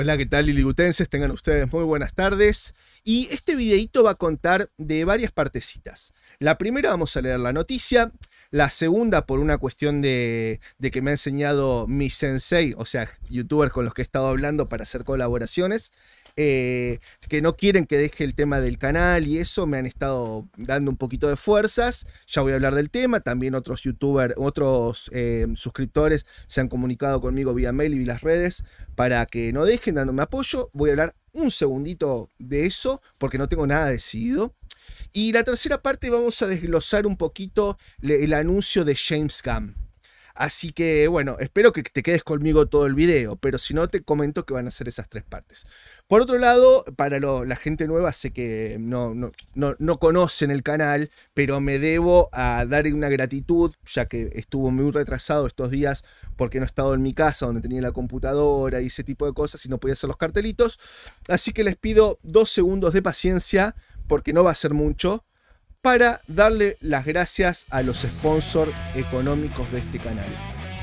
Hola, ¿qué tal liligutenses? Tengan ustedes muy buenas tardes. Y este videito va a contar de varias partecitas. La primera vamos a leer la noticia, la segunda por una cuestión de, de que me ha enseñado mi sensei, o sea, youtubers con los que he estado hablando para hacer colaboraciones, eh, que no quieren que deje el tema del canal y eso me han estado dando un poquito de fuerzas. Ya voy a hablar del tema. También otros youtubers, otros eh, suscriptores se han comunicado conmigo vía mail y vía las redes para que no dejen dándome apoyo. Voy a hablar un segundito de eso porque no tengo nada decidido. Y la tercera parte vamos a desglosar un poquito el anuncio de James Gunn. Así que bueno, espero que te quedes conmigo todo el video, pero si no te comento que van a ser esas tres partes. Por otro lado, para la gente nueva, sé que no, no, no, conocen el canal, pero me debo a dar una gratitud, ya que estuvo muy retrasado estos días porque no he estado en mi casa donde tenía la computadora y ese tipo de cosas y no podía hacer los cartelitos. Así que les pido dos segundos de paciencia porque no va a ser mucho para darle las gracias a los sponsors económicos de este canal.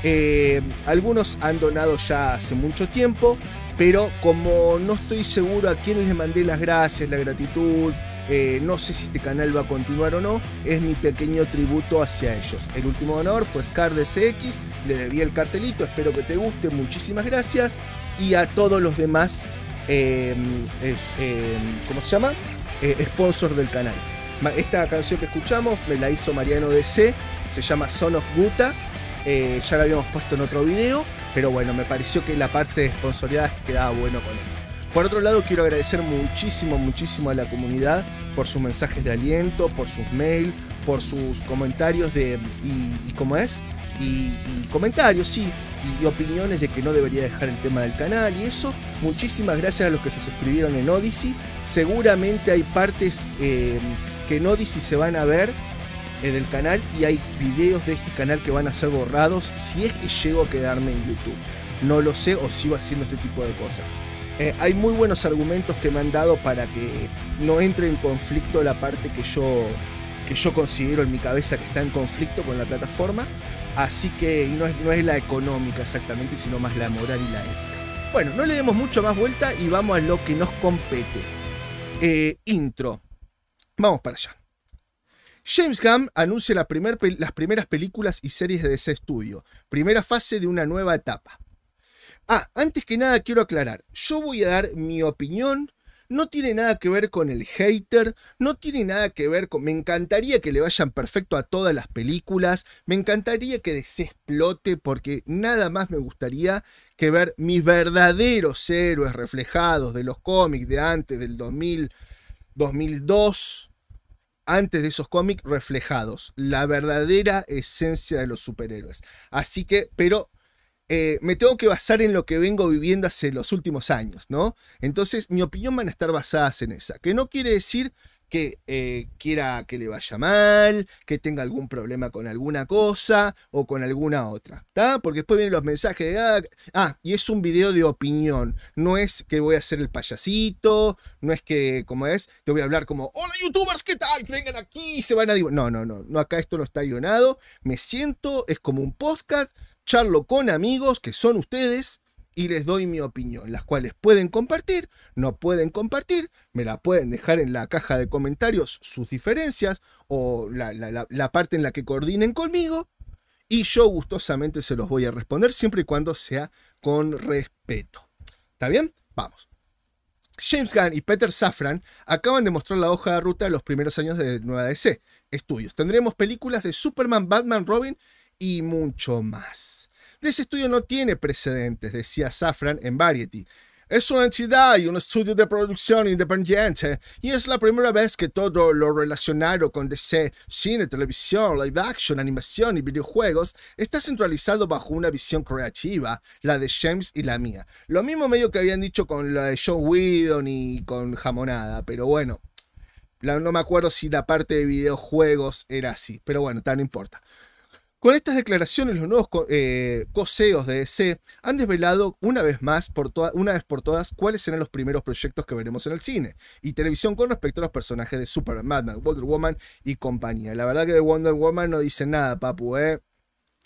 Eh, algunos han donado ya hace mucho tiempo, pero como no estoy seguro a quiénes les mandé las gracias, la gratitud, eh, no sé si este canal va a continuar o no, es mi pequeño tributo hacia ellos. El último honor fue Scar CX, le debí el cartelito, espero que te guste, muchísimas gracias. Y a todos los demás, eh, ¿cómo se llama? sponsors del canal. Esta canción que escuchamos me la hizo Mariano DC, se llama Son of Guta. Eh, ya la habíamos puesto en otro video, pero bueno, me pareció que la parte de sponsoridad quedaba bueno con él Por otro lado, quiero agradecer muchísimo, muchísimo a la comunidad por sus mensajes de aliento, por sus mails, por sus comentarios de. y, cómo es. Y, comentarios, sí, y, opiniones de que no debería dejar el tema del canal y eso. Muchísimas gracias a los que se suscribieron en Odyssey. Seguramente hay partes eh, que no dice si se van a ver en el canal y hay videos de este canal que van a ser borrados si es que llego a quedarme en YouTube. No lo sé o sigo haciendo este tipo de cosas. Eh, hay muy buenos argumentos que me han dado para que no entre en conflicto la parte que yo, que yo considero en mi cabeza que está en conflicto con la plataforma. Así que no es, no es la económica exactamente, sino más la moral y la ética. Bueno, no le demos mucho más vuelta y vamos a lo que nos compete. Eh, intro. Vamos para allá. James Gunn anuncia las primeras películas y series de ese estudio. Primera fase de una nueva etapa. Ah, antes que nada quiero aclarar, yo voy a dar mi opinión, no tiene nada que ver con el hater, no tiene nada que ver con... Me encantaría que le vayan perfecto a todas las películas, me encantaría que se explote porque nada más me gustaría que ver mis verdaderos héroes reflejados de los cómics de antes, del 2000, 2002, antes de esos cómics reflejados, la verdadera esencia de los superhéroes. Así que, pero eh, me tengo que basar en lo que vengo viviendo hace los últimos años, ¿no? Entonces, mi opinión van a estar basadas en esa, que no quiere decir que eh, quiera que le vaya mal, que tenga algún problema con alguna cosa o con alguna otra. ¿tá? Porque después vienen los mensajes de, ah, ah, y es un video de opinión. No es que voy a ser el payasito, no es que, como es, te voy a hablar como, hola youtubers, ¿qué tal? Que vengan aquí y se van a... No, no, no, no, acá esto no está guionado. Me siento, es como un podcast, charlo con amigos que son ustedes y les doy mi opinión, las cuales pueden compartir, no pueden compartir, me la pueden dejar en la caja de comentarios sus diferencias o la, parte en la que coordinen conmigo y yo gustosamente se los voy a responder siempre y cuando sea con respeto. ¿Está bien? Vamos. James Gunn y Peter Safran acaban de mostrar la hoja de ruta de los primeros años de Nueva DC Estudios. Tendremos películas de Superman, Batman, Robin y mucho más. De ese estudio no tiene precedentes, decía Safran en Variety. Es una entidad y un estudio de producción independiente, y es la primera vez que todo lo relacionado con DC, cine, televisión, live action, animación y videojuegos está centralizado bajo una visión creativa, la de James y la mía. Lo mismo medio que habían dicho con la de John Whedon y con Jamonada, pero bueno, no me acuerdo si la parte de videojuegos era así, pero bueno, tan importa. Con estas declaraciones, los nuevos coseos eh, e de DC e han desvelado una vez más, por una vez por todas, cuáles serán los primeros proyectos que veremos en el cine y televisión con respecto a los personajes de Superman, Wonder Woman y compañía. La verdad que de Wonder Woman no dice nada, papu, ¿eh?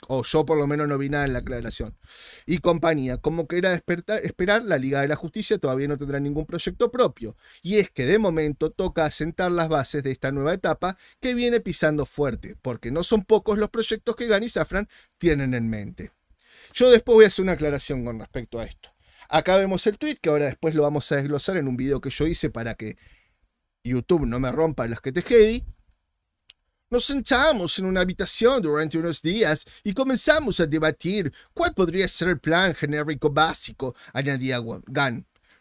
o yo por lo menos no vi nada en la aclaración. Y compañía, como que era despertar, esperar, la Liga de la Justicia todavía no tendrá ningún proyecto propio. Y es que de momento toca asentar las bases de esta nueva etapa que viene pisando fuerte, porque no son pocos los proyectos que Gani Safran tienen en mente. Yo después voy a hacer una aclaración con respecto a esto. Acá vemos el tweet que ahora después lo vamos a desglosar en un video que yo hice para que YouTube no me rompa los que te nos sentamos en una habitación durante unos días y comenzamos a debatir cuál podría ser el plan genérico básico, añadía Gunn.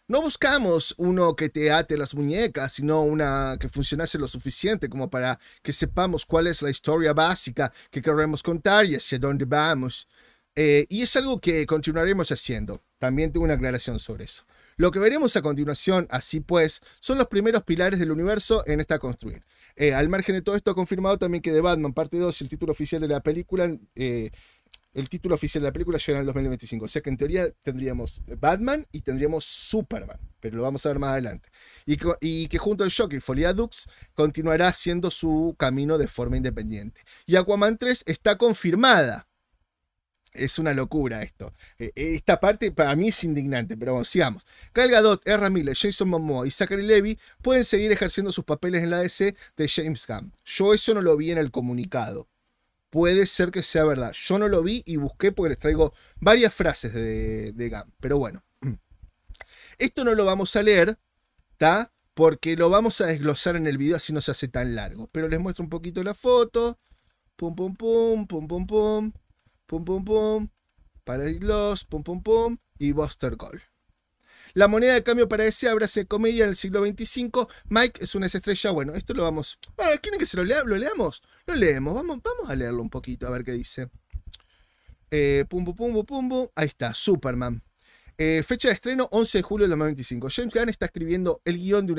No buscamos uno que te ate las muñecas, sino una que funcionase lo suficiente como para que sepamos cuál es la historia básica que queremos contar y hacia dónde vamos. Eh, y es algo que continuaremos haciendo. También tengo una aclaración sobre eso. Lo que veremos a continuación, así pues, son los primeros pilares del universo en esta construir. Eh, al margen de todo esto, ha confirmado también que The Batman, parte 2, el título oficial de la película, eh, el título oficial de la película llegará en el 2025. O sea que en teoría tendríamos Batman y tendríamos Superman, pero lo vamos a ver más adelante. Y que, junto al Joker y continuará haciendo su camino de forma independiente. Y Aquaman 3 está confirmada es una locura esto. E, e, esta parte para mí es indignante, pero bueno, sigamos. Gal R. Miller, Jason Momoa y Zachary Levy pueden seguir ejerciendo sus papeles en la DC de James Gunn. Yo eso no lo vi en el comunicado. Puede ser que sea verdad. Yo no lo vi y busqué porque les traigo varias frases de, Gunn. Pero bueno. Mm. Esto no lo vamos a leer, ¿está? Porque lo vamos a desglosar en el video así no se hace tan largo. Pero les muestro un poquito la foto. Pum, pum, pum, pum, pum, pum pum pum pum, Paradise pum pum pum y Buster Gold. La moneda de cambio para ese abrace comedia en el siglo XXV. Mike es una estrella. Bueno, esto lo vamos. Bueno, ¿Quieren que se lo, leamos? Lo leemos. Vamos, vamos a leerlo un poquito, a ver qué dice. pum, pum, pum, pum, pum. Ahí está, Superman. Eh, fecha de estreno 11 de julio de 2025. James Gunn está escribiendo el guión de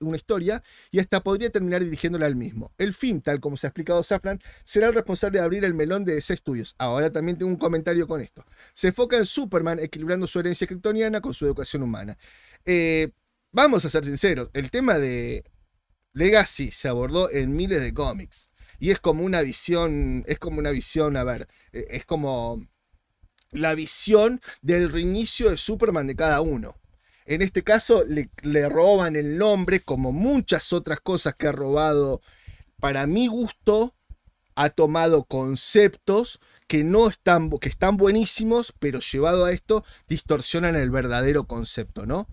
una, historia y hasta podría terminar dirigiéndola al mismo. El fin, tal como se ha explicado Safran, será el responsable de abrir el melón de DC Studios. Ahora también tengo un comentario con esto. Se enfoca en Superman equilibrando su herencia kryptoniana con su educación humana. Eh, vamos a ser sinceros, el tema de Legacy se abordó en miles de cómics y es como una visión, es como una visión, a ver, eh, es como la visión del reinicio de Superman de cada uno. En este caso le, roban el nombre, como muchas otras cosas que ha robado, para mi gusto, ha tomado conceptos que no están, que están buenísimos, pero llevado a esto, distorsionan el verdadero concepto, ¿no?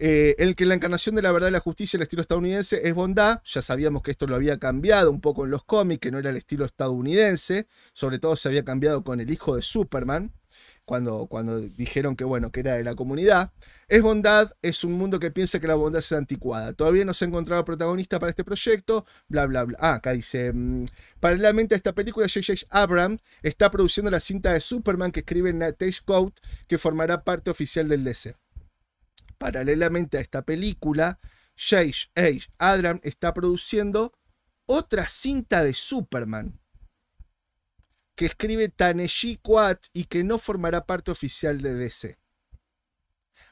Eh, el que la encarnación de la verdad y la justicia, el estilo estadounidense, es bondad. Ya sabíamos que esto lo había cambiado un poco en los cómics, que no era el estilo estadounidense. Sobre todo se había cambiado con el hijo de Superman, cuando, cuando dijeron que, bueno, que era de la comunidad. Es bondad, es un mundo que piensa que la bondad es anticuada. Todavía no se ha encontrado protagonista para este proyecto, bla, bla, bla. Ah, acá dice, mm, paralelamente a esta película, J.J. Abrams está produciendo la cinta de Superman que escribe Natasha Coat, que formará parte oficial del DC. Paralelamente a esta película, J.H. Adram está produciendo otra cinta de Superman que escribe Taneshi Kwat y que no formará parte oficial de DC.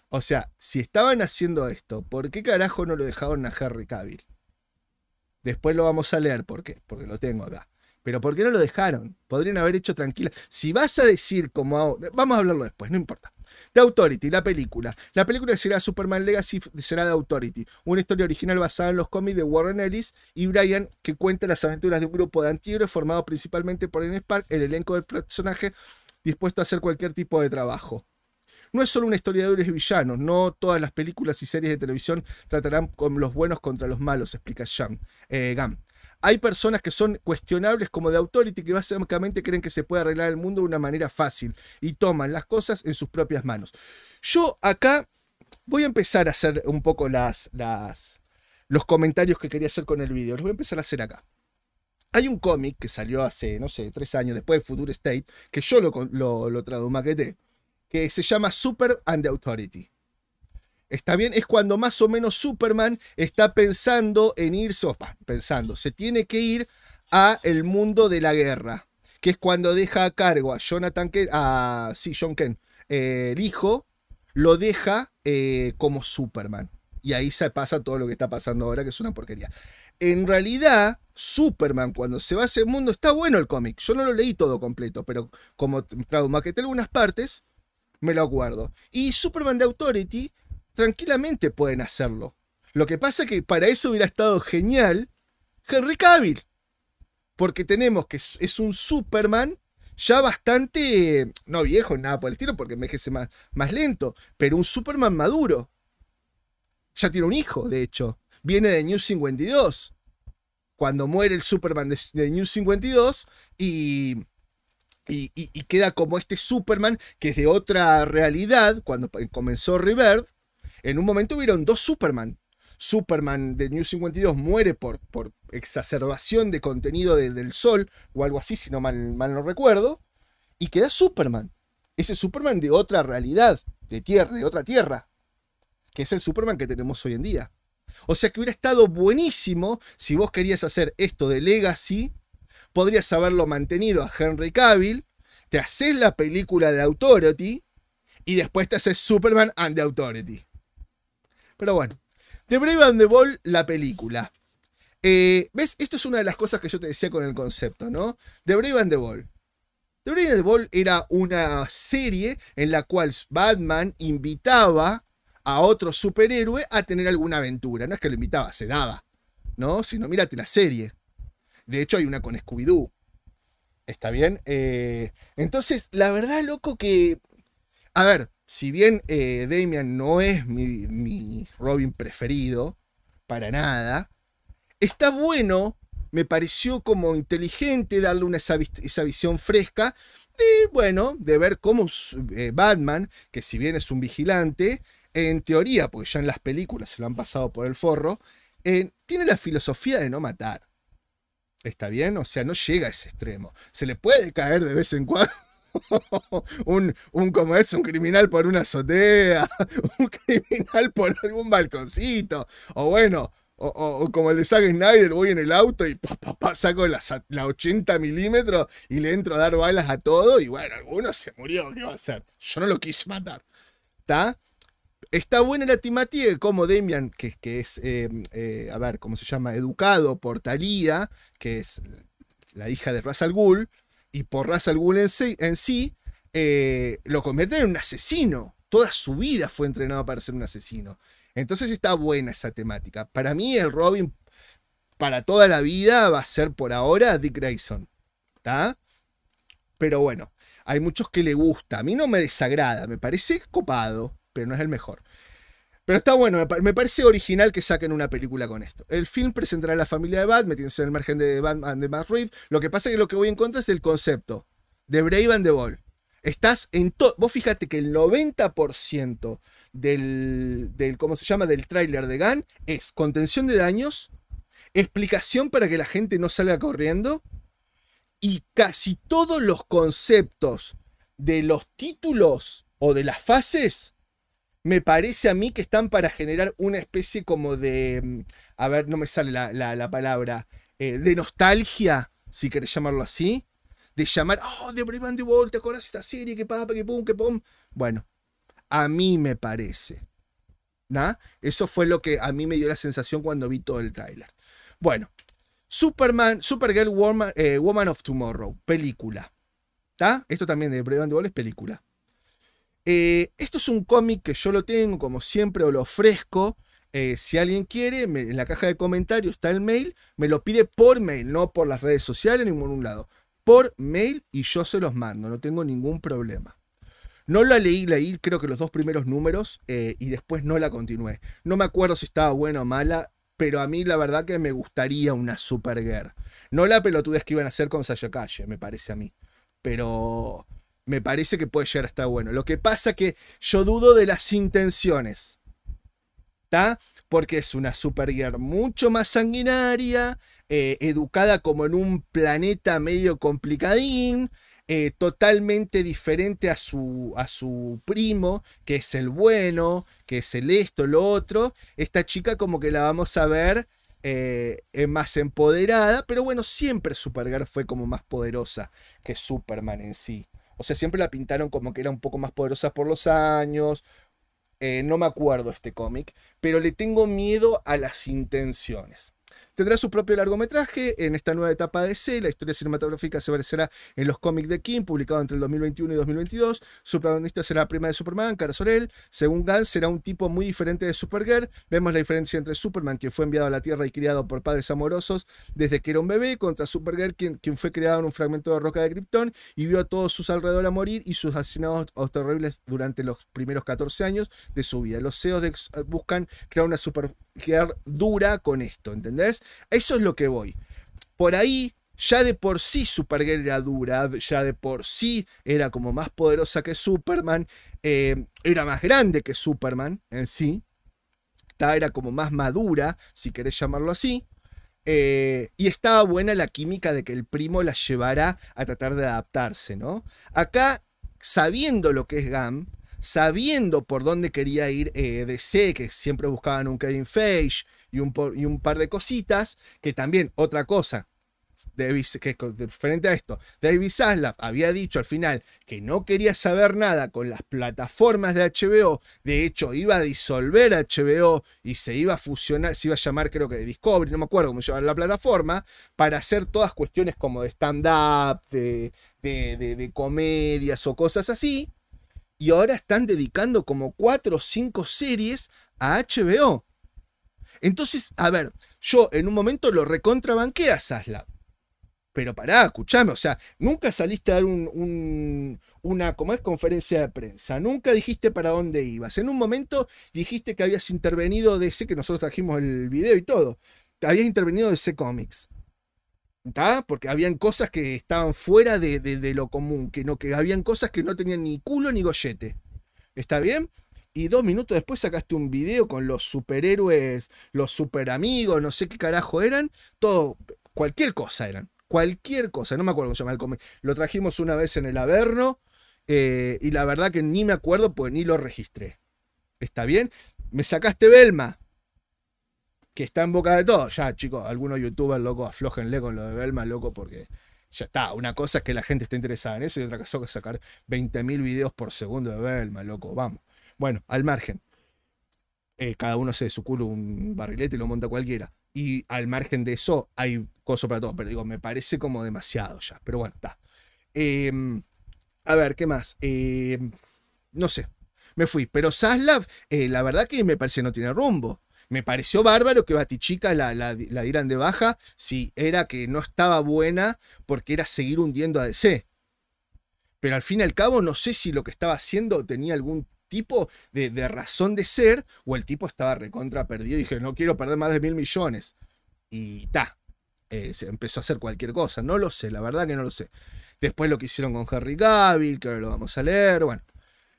O sea, si estaban haciendo esto, ¿por qué carajo no lo dejaron a Harry Cavill? Después lo vamos a leer, ¿por qué? Porque lo tengo acá. Pero ¿por qué no lo dejaron? Podrían haber hecho tranquila. Si vas a decir como ahora, vamos a hablarlo después, no importa. The Authority, la película. La película que será Superman Legacy será The Authority, una historia original basada en los cómics de Warren Ellis y Brian que cuenta las aventuras de un grupo de antiguos formado principalmente por Ines Park, el elenco del personaje dispuesto a hacer cualquier tipo de trabajo. No es solo una historia de héroes y villanos, no todas las películas y series de televisión tratarán con los buenos contra los malos, explica Sham, eh, Gam. Hay personas que son cuestionables como de authority que básicamente creen que se puede arreglar el mundo de una manera fácil y toman las cosas en sus propias manos. Yo acá voy a empezar a hacer un poco las, las, los comentarios que quería hacer con el video. Los voy a empezar a hacer acá. Hay un cómic que salió hace, no sé, tres años después de Future State, que yo lo, lo, lo que se llama Super and the Authority. Está bien, es cuando más o menos Superman está pensando en irse, pensando, se tiene que ir a el mundo de la guerra, que es cuando deja a cargo a Jonathan a, sí, John el hijo, lo deja eh, como Superman. Y ahí se pasa todo lo que está pasando ahora, que es una porquería. En realidad, Superman, cuando se va a ese mundo, está bueno el cómic. Yo no lo leí todo completo, pero como tengo algunas partes, me lo acuerdo. Y Superman de Authority tranquilamente pueden hacerlo. Lo que pasa es que para eso hubiera estado genial Henry Cavill. Porque tenemos que es un Superman ya bastante, no viejo, nada por el estilo, porque envejece más, más lento, pero un Superman maduro. Ya tiene un hijo, de hecho. Viene de New 52. Cuando muere el Superman de, New 52 y, y, queda como este Superman que es de otra realidad, cuando comenzó Rebirth, en un momento hubieron dos Superman. Superman de New 52 muere por, por exacerbación de contenido del sol o algo así, si no mal, mal no recuerdo. Y queda Superman. Ese Superman de otra realidad, de tierra, de otra tierra. Que es el Superman que tenemos hoy en día. O sea que hubiera estado buenísimo si vos querías hacer esto de Legacy, podrías haberlo mantenido a Henry Cavill, te haces la película de Authority y después te haces Superman and the Authority. Pero bueno. The Brave and the Ball, la película. Eh, ¿Ves? Esto es una de las cosas que yo te decía con el concepto, ¿no? The Brave and the Ball. The Brave and the Ball era una serie en la cual Batman invitaba a otro superhéroe a tener alguna aventura. No es que lo invitaba, se daba, ¿no? Sino, mírate la serie. De hecho, hay una con Scooby-Doo. ¿Está bien? Eh, entonces, la verdad, loco, que. A ver, si bien eh, Damian no es mi, Robin preferido, para nada, está bueno, me pareció como inteligente darle una, esa, visión fresca de, bueno, de ver cómo eh, Batman, que si bien es un vigilante, en teoría, porque ya en las películas se lo han pasado por el forro, eh, tiene la filosofía de no matar. ¿Está bien? O sea, no llega a ese extremo. Se le puede caer de vez en cuando un, como es, un criminal por una azotea, un criminal por algún balconcito, o bueno, o, como el de Zack Snyder, voy en el auto y saco la, 80 milímetros y le entro a dar balas a todo. Y bueno, alguno se murió, ¿qué va a hacer? Yo no lo quise matar. ¿Está? Está buena la timatía, como Demian, que, que es, em, eh, a ver, ¿cómo se llama? Educado por Talía, que es la hija de Ra's al y por raza alguna en sí, eh, lo convierte en un asesino. Toda su vida fue entrenado para ser un asesino. Entonces está buena esa temática. Para mí el Robin para toda la vida va a ser por ahora Dick Grayson. ¿Está? Pero bueno, hay muchos que le gusta. A mí no me desagrada, me parece copado, pero no es el mejor. Pero está bueno, me parece original que saquen una película con esto. El film presentará a la familia de Batman, metiéndose en el margen de Batman de Matt Reeves. Lo que pasa es que lo que voy en contra es el concepto de Brave and the Ball. Estás en todo. Vos fíjate que el 90% del, del. ¿Cómo se llama? Del tráiler de Gunn es contención de daños, explicación para que la gente no salga corriendo. Y casi todos los conceptos de los títulos o de las fases me parece a mí que están para generar una especie como de, mm, a ver, no me sale la, palabra, eh, de nostalgia, si querés llamarlo así, de llamar, oh, de Brave de World, ¿te acordás esta serie? Que que pum, que pum. Bueno, a mí me parece. ¿na? Eso fue lo que a mí me dio la sensación cuando vi todo el tráiler. Bueno, Superman, Supergirl Woman, eh, of Tomorrow, película. ¿Está? Esto también de Brave and es película. Eh, esto es un cómic que yo lo tengo, como siempre, o lo ofrezco. Eh, si alguien quiere, en la caja de comentarios está el mail, me lo pide por mail, no por las redes sociales ni por un lado. Por mail y yo se los mando, no tengo ningún problema. No la leí, leí creo que los dos primeros números eh, y después no la continué. No me acuerdo si estaba buena o mala, pero a mí la verdad que me gustaría una Supergirl. No la pelotudez que iban a hacer con Sayakashi, me parece a mí. Pero me parece que puede llegar a estar bueno. Lo que pasa que yo dudo de las intenciones. ¿Está? Porque es una Supergirl mucho más sanguinaria, eh, educada como en un planeta medio complicadín, eh, totalmente diferente a su, a su primo, que es el bueno, que es el esto, lo otro. Esta chica como que la vamos a ver eh, más empoderada, pero bueno, siempre Supergirl fue como más poderosa que Superman en sí. O sea, siempre la pintaron como que era un poco más poderosa por los años. Eh, no me acuerdo este cómic, pero le tengo miedo a las intenciones. Tendrá su propio largometraje en esta nueva etapa de C. La historia cinematográfica se aparecerá en los cómics de King, publicado entre el 2021 y 2022. Su protagonista será la prima de Superman, Kara Sorel. Según Gantz, será un tipo muy diferente de Supergirl. Vemos la diferencia entre Superman, que fue enviado a la Tierra y criado por padres amorosos desde que era un bebé, contra Supergirl, quien, fue creado en un fragmento de roca de Krypton y vio a todos sus alrededores a morir y sus asesinados terribles durante los primeros 14 años de su vida. Los CEOs eh, buscan crear una super dura con esto, ¿entendés? Eso es lo que voy. Por ahí, ya de por sí Supergirl era dura, ya de por sí era como más poderosa que Superman, eh, era más grande que Superman en sí, era como más madura, si querés llamarlo así. Eh, y estaba buena la química de que el primo la llevara a tratar de adaptarse, ¿no? Acá, sabiendo lo que es GAM, sabiendo por dónde quería ir eh, DC, que siempre buscaban un Kevin Feige, y un, par de cositas, que también otra cosa de que frente a esto, David Zaslav había dicho al final que no quería saber nada con las plataformas de HBO, de hecho iba a disolver HBO y se iba a fusionar, se iba a llamar creo que Discovery, no me acuerdo cómo llamar la plataforma, para hacer todas cuestiones como de stand-up, de, de comedias o cosas así, y ahora están dedicando como cuatro o cinco series a HBO. Entonces, a ver, yo en un momento lo recontrabanqué a Sasla. Pero pará, escuchame, o sea, nunca saliste a dar una como es, conferencia de prensa, nunca dijiste para dónde ibas. En un momento dijiste que habías intervenido de ese, que nosotros trajimos el video y todo, habías intervenido de ese cómics. ¿está? Porque habían cosas que estaban fuera de, lo común, que, no, que habían cosas que no tenían ni culo ni gollete. ¿Está bien? y dos minutos después sacaste un video con los superhéroes, los superamigos, no sé qué carajo eran, todo, cualquier cosa eran, cualquier cosa, no me acuerdo cómo se llama el lo trajimos una vez en el Averno eh, y la verdad que ni me acuerdo pues ni lo registré. ¿Está bien? Me sacaste Belma, que está en boca de todo. Ya, chicos, algunos youtubers, loco, aflojenle con lo de Belma, loco, porque ya está. Una cosa es que la gente esté interesada en eso y otra cosa es sacar 20.000 videos por segundo de Belma, loco, vamos. Bueno, al margen. Eh, cada uno se culo un barrilete y lo monta cualquiera. Y al margen de eso hay cosas para todos. Pero digo, me parece como demasiado ya. Pero bueno, está. Em, a ver, ¿qué más? Em, no sé. Me fui. Pero Zaslav, eh, la verdad que me parece no tiene rumbo. Me pareció bárbaro que Batichica la, la, la dieran de baja si era que no estaba buena porque era seguir hundiendo a DC. Pero al fin y al cabo, no sé si lo que estaba haciendo tenía algún tipo de, razón de ser, o el tipo estaba recontra perdido y dije, no quiero perder más de mil millones. Y ta, eh, se empezó a hacer cualquier cosa. No lo sé, la verdad que no lo sé. Después lo que hicieron con Harry Cavill, que ahora lo vamos a leer, bueno.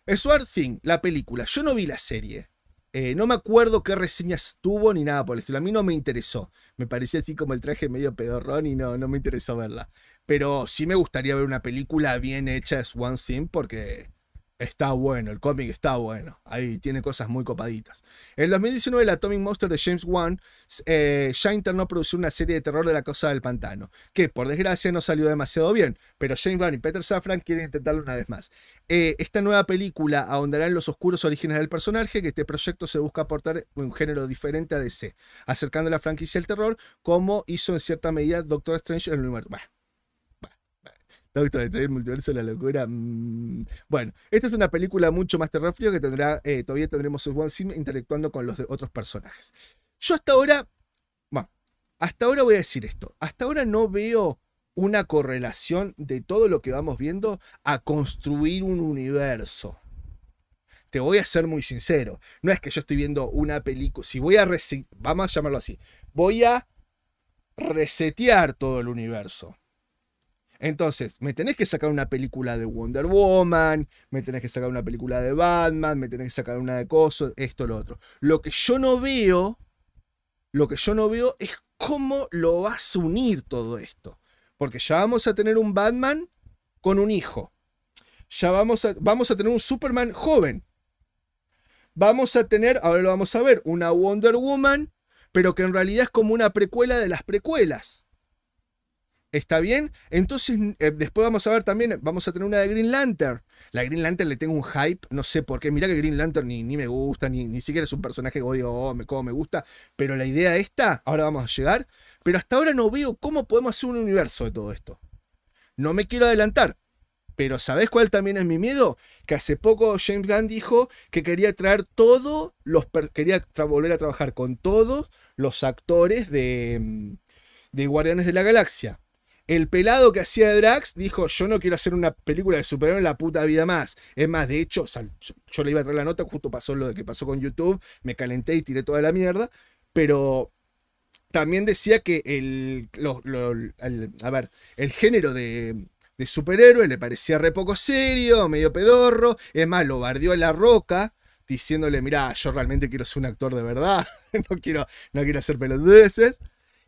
Sword Thing, la película. Yo no vi la serie. Eh, no me acuerdo qué reseñas tuvo ni nada por el estilo. A mí no me interesó. Me parecía así como el traje medio pedorrón y no, no me interesó verla. Pero sí me gustaría ver una película bien hecha es One Thing porque está bueno, el cómic está bueno. Ahí tiene cosas muy copaditas. En 2019, la Atomic Monster de James Wan ya eh, internó producir una serie de terror de la cosa del pantano, que por desgracia no salió demasiado bien, pero James Wan y Peter Safran quieren intentarlo una vez más. Eh, esta nueva película ahondará en los oscuros orígenes del personaje, que este proyecto se busca aportar un género diferente a DC, acercando la franquicia al terror, como hizo en cierta medida Doctor Strange en el número... Doctor de el multiverso la locura. Mm, bueno, esta es una película mucho más terráfrica que tendrá, eh, todavía tendremos un buen Sim interactuando con los de otros personajes. Yo hasta ahora, bueno, hasta ahora voy a decir esto. Hasta ahora no veo una correlación de todo lo que vamos viendo a construir un universo. Te voy a ser muy sincero. No es que yo estoy viendo una película. Si voy a. Vamos a llamarlo así. Voy a resetear todo el universo. Entonces, me tenés que sacar una película de Wonder Woman, me tenés que sacar una película de Batman, me tenés que sacar una de Coso, esto, lo otro. Lo que yo no veo, lo que yo no veo es cómo lo vas a unir todo esto. Porque ya vamos a tener un Batman con un hijo. Ya vamos a, vamos a tener un Superman joven. Vamos a tener, ahora lo vamos a ver, una Wonder Woman, pero que en realidad es como una precuela de las precuelas ¿Está bien? Entonces, eh, después vamos a ver también, vamos a tener una de Green Lantern. La Green Lantern le tengo un hype, no sé por qué. Mirá que Green Lantern ni, me gusta, ni, ni, siquiera es un personaje que odio, oh, me, como me gusta. Pero la idea está, ahora vamos a llegar. Pero hasta ahora no veo cómo podemos hacer un universo de todo esto. No me quiero adelantar. Pero ¿sabés cuál también es mi miedo? Que hace poco James Gunn dijo que quería traer todo, los... Quería volver a trabajar con todos los actores de mm, Guardianes de la Galaxia el pelado que hacía de Drax dijo, yo no quiero hacer una película de superhéroes en la puta vida más. Es más, de hecho, yo le iba a traer la nota, justo pasó lo de que pasó con YouTube, me calenté y tiré toda la mierda, pero también decía que el, a ver, el género de, de, superhéroe le parecía re poco serio, medio pedorro, es más, lo bardió a la roca diciéndole, mira, yo realmente quiero ser un actor de verdad, no quiero, no quiero hacer pelotudeces.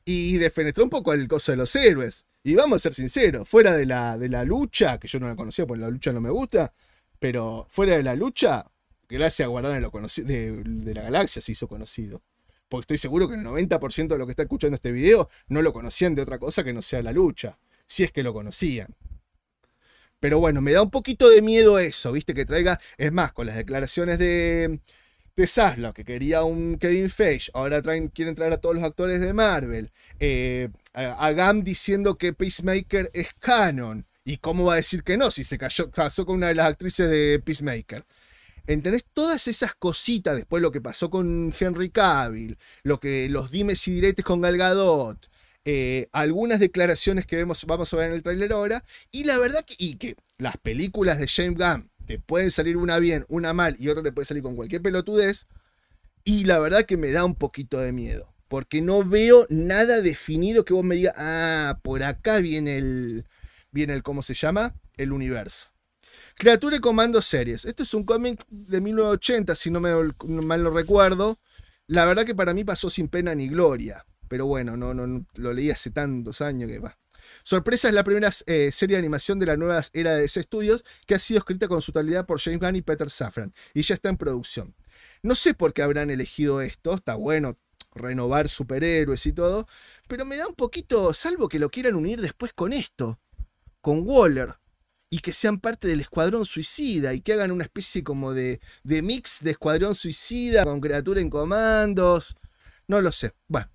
Y defenestró un poco el coso de los héroes. Y vamos a ser sinceros, fuera de la, de la lucha, que yo no la conocía porque la lucha no me gusta, pero fuera de la lucha, gracias a guardar lo de, de la Galaxia se hizo conocido. Porque estoy seguro que el 90% de los que está escuchando este video no lo conocían de otra cosa que no sea la lucha, si es que lo conocían. Pero bueno, me da un poquito de miedo eso, viste, que traiga, es más, con las declaraciones de, de Sasla, que quería un Kevin Feige, ahora quieren traer a todos los actores de Marvel, eh, a Gam diciendo que Peacemaker es canon, y cómo va a decir que no si se cayó, casó con una de las actrices de Peacemaker. ¿Entendés? Todas esas cositas, después lo que pasó con Henry Cavill, lo que, los dimes y diretes con Galgadot. Eh, algunas declaraciones que vemos, vamos a ver en el tráiler ahora, y la verdad que, y que las películas de James Gunn te pueden salir una bien, una mal y otra te puede salir con cualquier pelotudez. Y la verdad que me da un poquito de miedo. Porque no veo nada definido que vos me digas, ah, por acá viene el, viene el, ¿cómo se llama? El universo. Criatura y Comando Series. Este es un cómic de 1980, si no me mal lo recuerdo. La verdad que para mí pasó sin pena ni gloria. Pero bueno, no, no lo leí hace tantos años que va. Sorpresa es la primera eh, serie de animación de la nueva era de DC Studios que ha sido escrita con su totalidad por James Gunn y Peter Safran y ya está en producción. No sé por qué habrán elegido esto, está bueno renovar superhéroes y todo, pero me da un poquito, salvo que lo quieran unir después con esto, con Waller, y que sean parte del Escuadrón Suicida y que hagan una especie como de, de mix de Escuadrón Suicida con criatura en comandos. No lo sé. Bueno,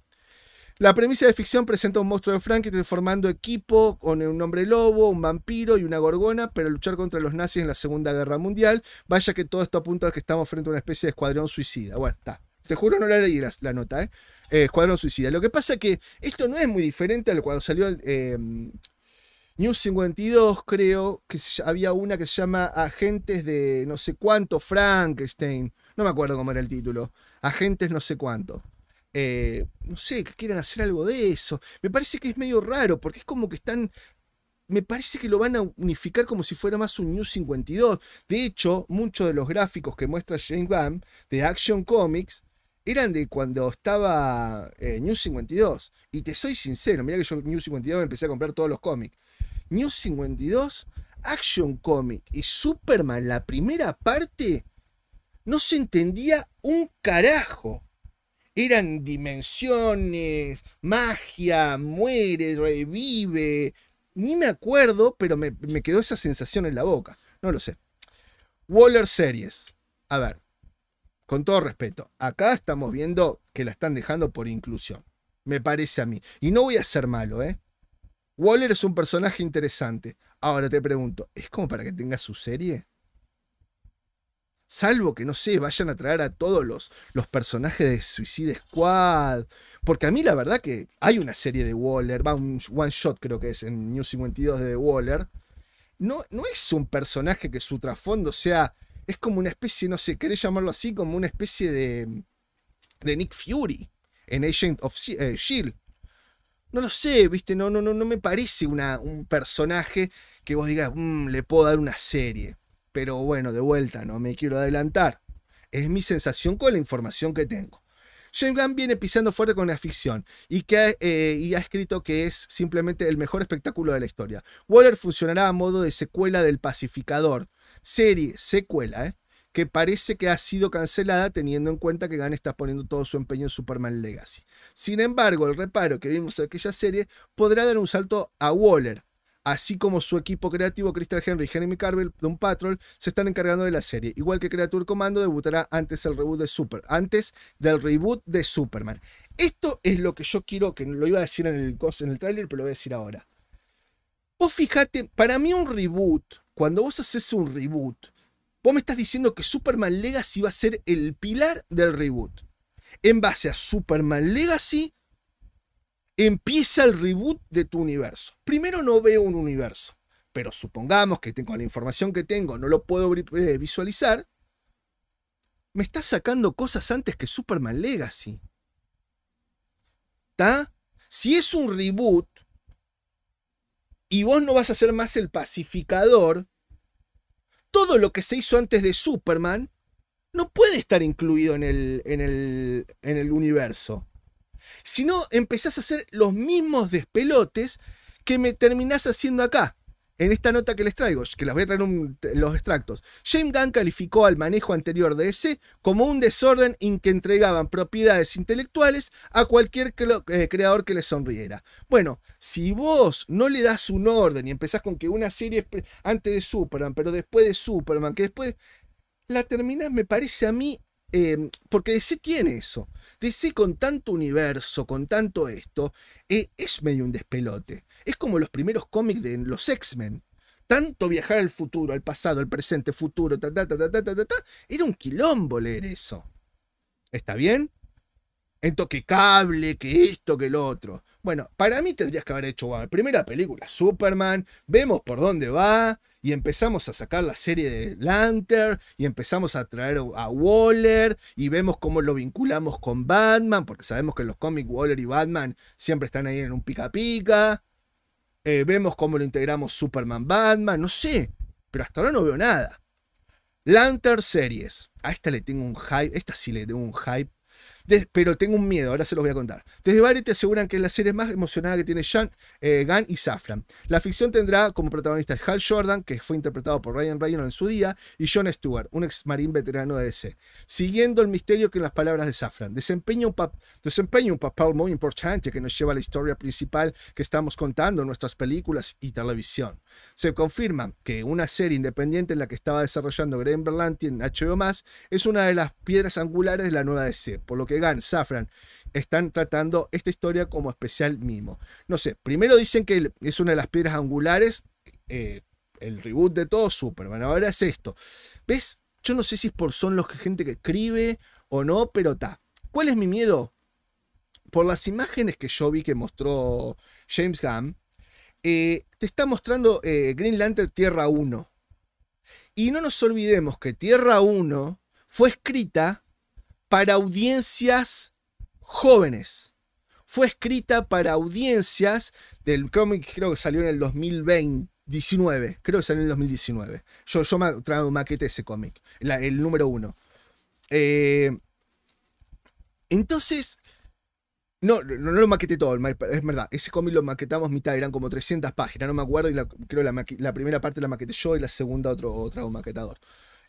la premisa de ficción presenta un monstruo de Frankenstein formando equipo con un hombre lobo, un vampiro y una gorgona para luchar contra los nazis en la Segunda Guerra Mundial. Vaya que todo esto apunta a que estamos frente a una especie de escuadrón suicida. Bueno, está. Te juro no la leí la, nota, ¿eh? ¿eh? Escuadrón suicida. Lo que pasa es que esto no es muy diferente a lo cuando salió el... Em, News 52 creo que había una que se llama Agentes de no sé cuánto Frankenstein. No me acuerdo cómo era el título. Agentes no sé cuánto. Eh, no sé, que quieran hacer algo de eso. Me parece que es medio raro, porque es como que están me parece que lo van a unificar como si fuera más un New 52. De hecho, muchos de los gráficos que muestra James Gunn de Action Comics eran de cuando estaba news eh, New 52. Y te soy sincero, mira que yo New 52 empecé a comprar todos los cómics. New 52, Action Comic y Superman, la primera parte, no se entendía un carajo. Eran dimensiones, magia, muere, revive. Ni me acuerdo, pero me, quedó esa sensación en la boca. No lo sé. Waller Series. A ver, con todo respeto, acá estamos viendo que la están dejando por inclusión. Me parece a mí. Y no voy a ser malo, ¿eh? Waller es un personaje interesante. Ahora te pregunto, ¿es como para que tenga su serie? Salvo que, no sé, vayan a traer a todos los, los personajes de Suicide Squad. Porque a mí la verdad que hay una serie de Waller, va un one shot creo que es en New 52 de Waller. No, no es un personaje que su trasfondo sea, es como una especie, no sé, querés llamarlo así, como una especie de, de Nick Fury en Agent of Shield. Eh, no lo sé, viste, no, no, no, no me parece una, un personaje que vos digas, mm, le puedo dar una serie. Pero bueno, de vuelta, no me quiero adelantar. Es mi sensación con la información que tengo. James Gunn viene pisando fuerte con la ficción y, que, ha eh, escrito que es simplemente el mejor espectáculo de la historia. Waller funcionará a modo de secuela del Pacificador. Serie, secuela, ¿eh? que parece que ha sido cancelada teniendo en cuenta que Gunn está poniendo todo su empeño en Superman Legacy. Sin embargo, el reparo que vimos en aquella serie podrá dar un salto a Waller, así como su equipo creativo Crystal Henry y Jeremy Carvel de un Patrol se están encargando de la serie. Igual que Creature Commando debutará antes del reboot de Super, antes del reboot de Superman. Esto es lo que yo quiero, que lo iba a decir en el, en el tráiler, pero lo voy a decir ahora. Vos fijate, para mí un reboot, cuando vos haces un reboot, vos me estás diciendo que Superman Legacy va a ser el pilar del reboot. En base a Superman Legacy, empieza el reboot de tu universo. Primero no veo un universo, pero supongamos que con la información que tengo no lo puedo eh, visualizar. Me está sacando cosas antes que Superman Legacy. ¿Está? Si es un reboot y vos no vas a ser más el pacificador, todo lo que se hizo antes de Superman no puede estar incluido en el, en el universo. Si no, empezás a hacer los mismos despelotes que me terminás haciendo acá. En esta nota que les traigo, que las voy a traer los extractos, James Gunn calificó al manejo anterior de ese como un desorden en que entregaban propiedades intelectuales a cualquier eh, creador que le sonriera. Bueno, si vos no le das un orden y empezás con que una serie antes de Superman, pero después de Superman, que después la terminás, me parece a mí, eh, porque DC tiene eso. Dice con tanto universo, con tanto esto, eh, es medio un despelote. Es como los primeros cómics de los X-Men. Tanto viajar al futuro, al pasado, al presente, futuro, ta, ta, ta, ta, ta, ta, era un quilombo leer eso. ¿Está bien? en toque cable, que esto, que lo otro. Bueno, para mí tendrías que haber hecho, la primera película Superman, vemos por dónde va, y empezamos a sacar la serie de Lantern y empezamos a traer a Waller y vemos cómo lo vinculamos con Batman, porque sabemos que los cómics Waller y Batman siempre están ahí en un pica pica. Eh, vemos cómo lo integramos Superman, Batman, no sé, pero hasta ahora no veo nada. Lantern series. A esta le tengo un hype, esta sí le tengo un hype pero tengo un miedo, ahora se los voy a contar. Desde Barry te aseguran que es la serie más emocionada que tiene eh, Gunn y Safran. La ficción tendrá como protagonistas Hal Jordan, que fue interpretado por Ryan Reynolds en su día, y John Stewart, un ex marín veterano de DC. Siguiendo el misterio que en las palabras de Safran, desempeña un, desempeña un papel muy importante que nos lleva a la historia principal que estamos contando en nuestras películas y televisión. Se confirma que una serie independiente en la que estaba desarrollando Graham Berlanti en HBO+, es una de las piedras angulares de la nueva DC, por lo que Gunn, Safran están tratando esta historia como especial mimo. No sé, primero dicen que es una de las piedras angulares, eh, el reboot de todo Superman, ahora es esto. ¿Ves? Yo no sé si es por son los que gente que escribe o no, pero ta. ¿Cuál es mi miedo? Por las imágenes que yo vi que mostró James Gunn, eh, te está mostrando eh, Green Lantern Tierra 1. Y no nos olvidemos que Tierra 1 fue escrita para audiencias jóvenes. Fue escrita para audiencias del cómic, creo que salió en el 2019. creo que salió en el 2019. Yo, yo maquete de ese cómic, el número 1. Eh, entonces, no, no, lo maqueté todo, es verdad. Ese cómic lo maquetamos mitad, eran como 300 páginas, no me acuerdo. Y creo la, la primera parte la maqueté yo y la segunda otro, otro maquetador.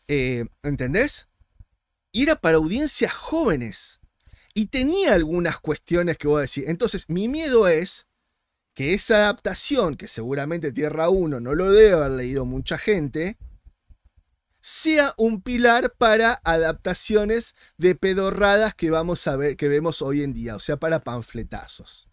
Eh, ¿Entendés? Y era para audiencias jóvenes. Y tenía algunas cuestiones que voy a decir. Entonces, mi miedo es que esa adaptación, que seguramente Tierra 1 no lo debe haber leído mucha gente, sea un pilar para adaptaciones de pedorradas que vamos a ver, que vemos hoy en día, o sea, para panfletazos.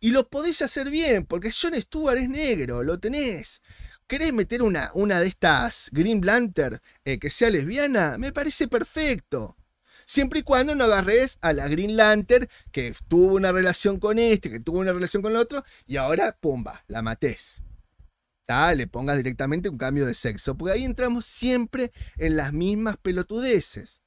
Y lo podéis hacer bien, porque John Stewart es negro, lo tenés. ¿Querés meter una, de estas Green Lantern eh, que sea lesbiana? Me parece perfecto. Siempre y cuando no agarres a la Green Lantern que tuvo una relación con este, que tuvo una relación con el otro, y ahora, pumba, la matés le pongas directamente un cambio de sexo, porque ahí entramos siempre en las mismas pelotudeces.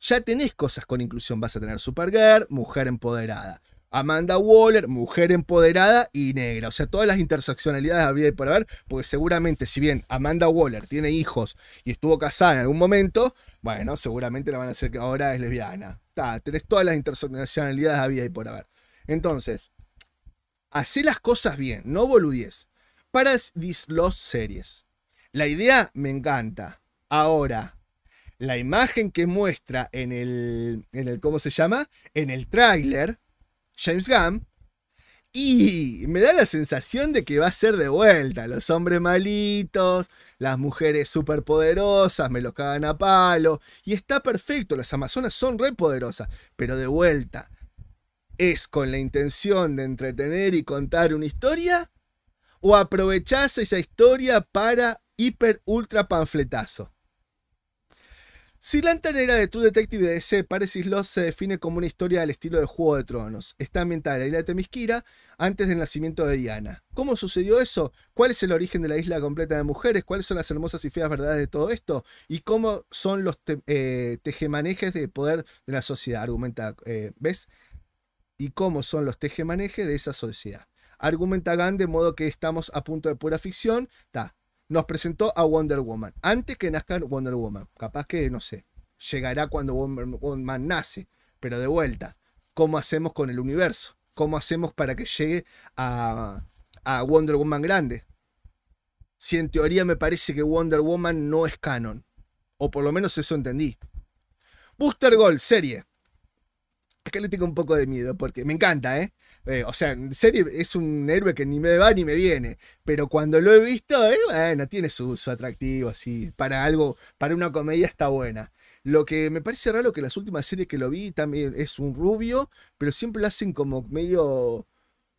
Ya tenés cosas con inclusión, vas a tener Supergirl, mujer empoderada. Amanda Waller, mujer empoderada y negra. O sea, todas las interseccionalidades y por haber, porque seguramente, si bien Amanda Waller tiene hijos y estuvo casada en algún momento, bueno, seguramente la van a hacer que ahora es lesbiana. está tenés todas las interseccionalidades había y por haber. Entonces, hacé las cosas bien, no boludies para los series. La idea me encanta. Ahora, la imagen que muestra en el, en el ¿cómo se llama? En el tráiler, James Gunn, y me da la sensación de que va a ser de vuelta. Los hombres malitos, las mujeres superpoderosas, me los cagan a palo. Y está perfecto, las amazonas son re poderosas. Pero de vuelta, ¿es con la intención de entretener y contar una historia? o aprovechás esa historia para hiper ultra panfletazo. Si la de True Detective de DC, Lost se define como una historia al estilo de Juego de Tronos. Está ambientada en la isla de Temisquira antes del nacimiento de Diana. ¿Cómo sucedió eso? ¿Cuál es el origen de la isla completa de mujeres? ¿Cuáles son las hermosas y feas verdades de todo esto? ¿Y cómo son los eh, tejemanejes de poder de la sociedad? Argumenta, eh, ¿ves? ¿Y cómo son los tejemanejes de esa sociedad? Argumenta Gunn de modo que estamos a punto de pura ficción. Ta. Nos presentó a Wonder Woman. Antes que nazca Wonder Woman. Capaz que, no sé, llegará cuando Wonder Woman nace. Pero de vuelta, ¿cómo hacemos con el universo? ¿Cómo hacemos para que llegue a, Wonder Woman grande? Si en teoría me parece que Wonder Woman no es canon. O por lo menos eso entendí. Booster Gold, serie. que le tengo un poco de miedo porque me encanta, ¿eh? Eh, o sea, en serio, es un héroe que ni me va ni me viene. Pero cuando lo he visto, eh, bueno, tiene su, atractivo, así. Para algo, para una comedia está buena. Lo que me parece raro que las últimas series que lo vi también es un rubio, pero siempre lo hacen como medio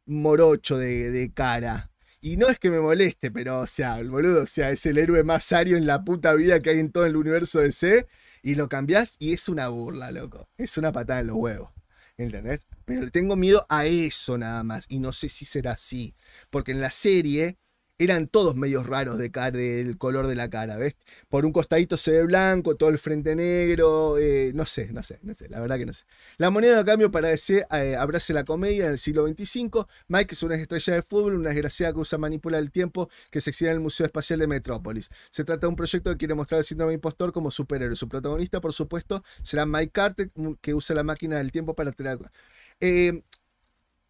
morocho de, cara. Y no es que me moleste, pero, o sea, el boludo, o sea, es el héroe más ario en la puta vida que hay en todo el universo de C. Y lo cambias y es una burla, loco. Es una patada en los huevos. ¿entendés? Pero le tengo miedo a eso nada más, y no sé si será así, porque en la serie eran todos medios raros de cara, del color de la cara, ¿ves? Por un costadito se ve blanco, todo el frente negro, eh, no sé, no sé, no sé, la verdad que no sé. La moneda de cambio para decir, eh, la comedia en el siglo XXV. Mike es una estrella de fútbol, una desgraciada que usa manipula el tiempo que se exhibe en el Museo Espacial de Metrópolis. Se trata de un proyecto que quiere mostrar el síndrome impostor como superhéroe. Su protagonista, por supuesto, será Mike Carter, que usa la máquina del tiempo para... Eh,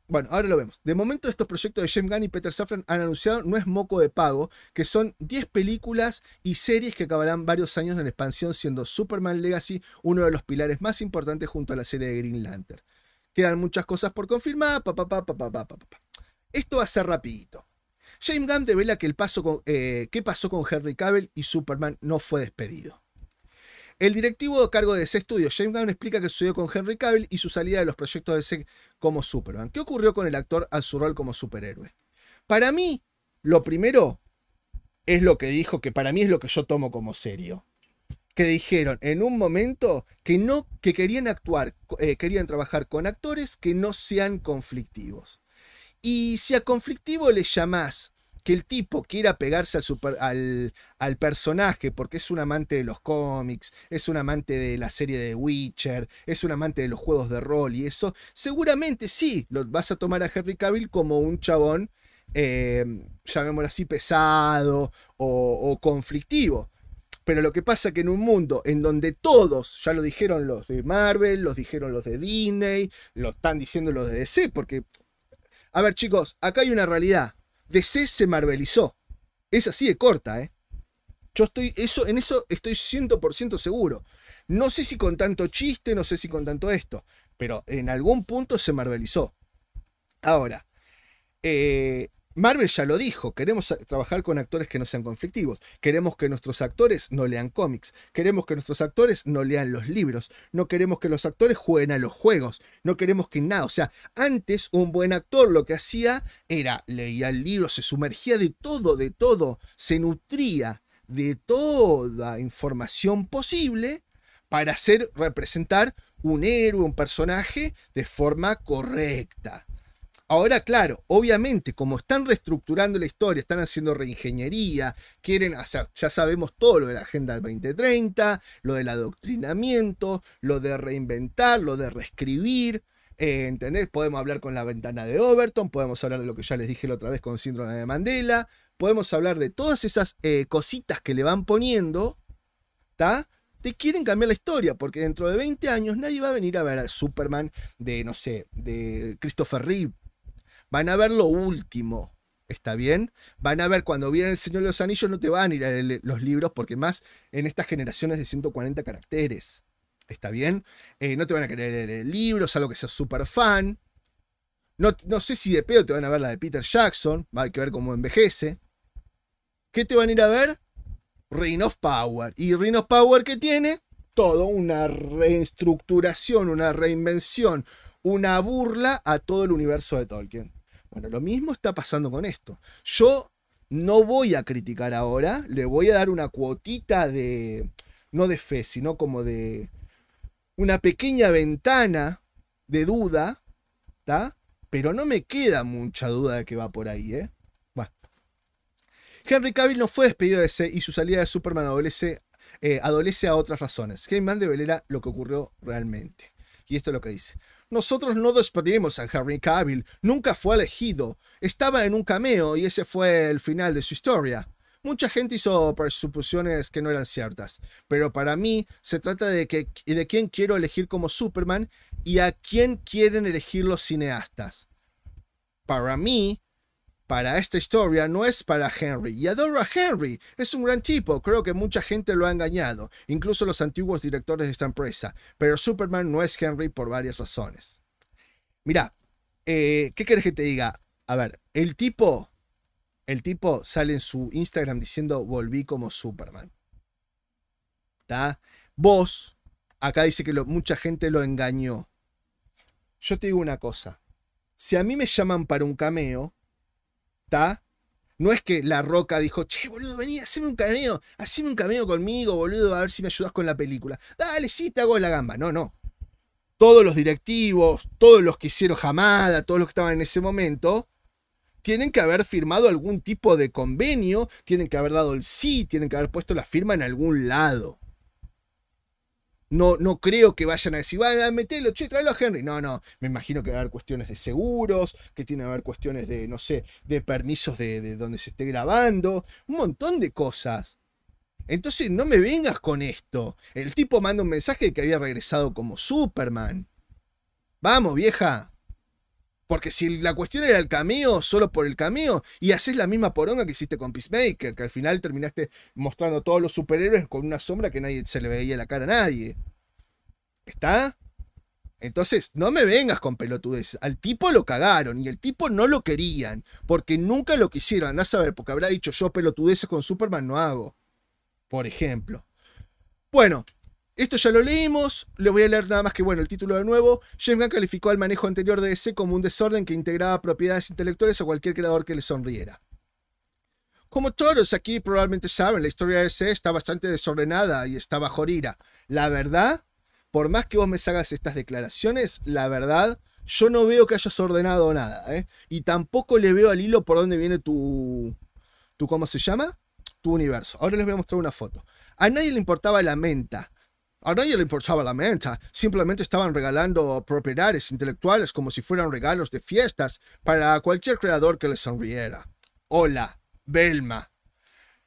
bueno, ahora lo vemos. De momento estos proyectos de James Gunn y Peter Safran han anunciado No es moco de pago, que son 10 películas y series que acabarán varios años en expansión siendo Superman Legacy uno de los pilares más importantes junto a la serie de Green Lantern. Quedan muchas cosas por confirmar, Esto va a ser rapidito. James Gunn devela que el paso con, eh, qué pasó con Henry Cavill y Superman no fue despedido. El directivo de cargo de ese estudio, James Gunn, explica que sucedió con Henry Cavill y su salida de los proyectos de ese como Superman. ¿Qué ocurrió con el actor a su rol como superhéroe? Para mí, lo primero es lo que dijo, que para mí es lo que yo tomo como serio. Que dijeron en un momento que no, que querían actuar, eh, querían trabajar con actores que no sean conflictivos. Y si a conflictivo le llamás que el tipo quiera pegarse al, al, personaje porque es un amante de los cómics, es un amante de la serie de Witcher, es un amante de los juegos de rol y eso, seguramente sí, lo, vas a tomar a Henry Cavill como un chabón, eh, llamémoslo así, pesado o, o conflictivo. Pero lo que pasa es que en un mundo en donde todos, ya lo dijeron los de Marvel, los dijeron los de Disney, lo están diciendo los de DC, porque... A ver chicos, acá hay una realidad. DC se marvelizó. Es así de corta, ¿eh? Yo estoy, eso, en eso estoy 100% seguro. No sé si con tanto chiste, no sé si con tanto esto, pero en algún punto se marvelizó. Ahora, eh, Marvel ya lo dijo, queremos trabajar con actores que no sean conflictivos, queremos que nuestros actores no lean cómics, queremos que nuestros actores no lean los libros, no queremos que los actores jueguen a los juegos, no queremos que nada, o sea, antes un buen actor lo que hacía era leía el libro, se sumergía de todo, de todo, se nutría de toda información posible para hacer representar un héroe, un personaje de forma correcta. Ahora, claro, obviamente, como están reestructurando la historia, están haciendo reingeniería, quieren, o ya sabemos todo lo de la Agenda del 2030, lo del adoctrinamiento, lo de reinventar, lo de reescribir. Eh, ¿Entendés? Podemos hablar con la ventana de Overton, podemos hablar de lo que ya les dije la otra vez con síndrome de Mandela, podemos hablar de todas esas eh, cositas que le van poniendo, ¿está? Te quieren cambiar la historia, porque dentro de 20 años nadie va a venir a ver al Superman de, no sé, de Christopher Reeve Van a ver lo último. ¿Está bien? Van a ver cuando vienen El Señor de los Anillos, no te van a ir a leer los libros, porque más en estas generaciones de 140 caracteres. ¿Está bien? Eh, no te van a querer leer libros, algo que seas súper fan. No, sé si de pedo te van a ver la de Peter Jackson, va a que ver cómo envejece. ¿Qué te van a ir a ver? Reino of Power. ¿Y Reino of Power qué tiene? Todo, una reestructuración, una reinvención, una burla a todo el universo de Tolkien. Bueno, lo mismo está pasando con esto. Yo no voy a criticar ahora, le voy a dar una cuotita de, no de fe, sino como de una pequeña ventana de duda, ¿está? Pero no me queda mucha duda de que va por ahí, ¿eh? Bueno. Henry Cavill no fue despedido de ese y su salida de Superman adolece, eh, adolece a otras razones. Heyman develera lo que ocurrió realmente. Y esto es lo que dice. Nosotros no despedimos a Henry Cavill, nunca fue elegido, estaba en un cameo y ese fue el final de su historia. Mucha gente hizo presupusiones que no eran ciertas, pero para mí se trata de, que, de quién quiero elegir como Superman y a quién quieren elegir los cineastas. Para mí, para esta historia no es para Henry. Y adoro a Henry. Es un gran tipo. Creo que mucha gente lo ha engañado. Incluso los antiguos directores de esta empresa. Pero Superman no es Henry por varias razones. Mira, eh, ¿qué quieres que te diga? A ver, el tipo... El tipo sale en su Instagram diciendo volví como Superman. ¿Está? Vos, acá dice que lo, mucha gente lo engañó. Yo te digo una cosa. Si a mí me llaman para un cameo, no es que La Roca dijo, che, boludo, vení, haceme un cameo, haceme un cameo conmigo, boludo, a ver si me ayudas con la película. Dale, sí, te hago la gamba. No, no. Todos los directivos, todos los que hicieron Jamada, todos los que estaban en ese momento, tienen que haber firmado algún tipo de convenio, tienen que haber dado el sí, tienen que haber puesto la firma en algún lado. No, no creo que vayan a decir, vaya, metelo, che, tráelo a Henry. No, no, me imagino que va a haber cuestiones de seguros, que tiene que haber cuestiones de, no sé, de permisos de, de donde se esté grabando, un montón de cosas. Entonces no me vengas con esto. El tipo manda un mensaje de que había regresado como Superman. Vamos, vieja. Porque si la cuestión era el cameo, solo por el cameo, y haces la misma poronga que hiciste con Peacemaker, que al final terminaste mostrando todos los superhéroes con una sombra que nadie se le veía la cara a nadie. ¿Está? Entonces, no me vengas con pelotudes. Al tipo lo cagaron y el tipo no lo querían, porque nunca lo quisieron. A saber, porque habrá dicho yo pelotudeces con Superman no hago. Por ejemplo. Bueno, esto ya lo leímos, le voy a leer nada más que bueno el título de nuevo. James Gunn calificó al manejo anterior de DC como un desorden que integraba propiedades intelectuales a cualquier creador que le sonriera. Como todos aquí probablemente saben, la historia de DC está bastante desordenada y está bajo ira. La verdad, por más que vos me hagas estas declaraciones, la verdad, yo no veo que hayas ordenado nada. ¿eh? Y tampoco le veo al hilo por dónde viene tu, tu... ¿Cómo se llama? Tu universo. Ahora les voy a mostrar una foto. A nadie le importaba la menta a nadie le importaba la menta, simplemente estaban regalando propiedades intelectuales como si fueran regalos de fiestas para cualquier creador que les sonriera. Hola, Belma.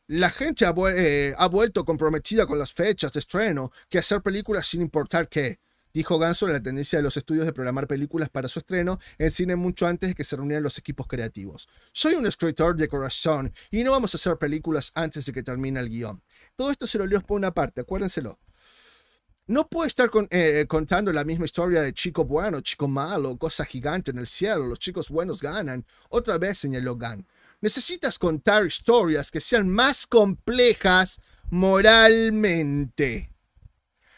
La gente eh, ha, vuelto comprometida con las fechas de estreno que hacer películas sin importar qué. Dijo Ganso en la tendencia de los estudios de programar películas para su estreno en cine mucho antes de que se reunieran los equipos creativos. Soy un escritor de corazón y no vamos a hacer películas antes de que termine el guión. Todo esto se lo leo por una parte, acuérdenselo. No puedo estar eh, contando la misma historia de chico bueno, chico malo, cosa gigante en el cielo, los chicos buenos ganan. Otra vez señaló logan Necesitas contar historias que sean más complejas moralmente.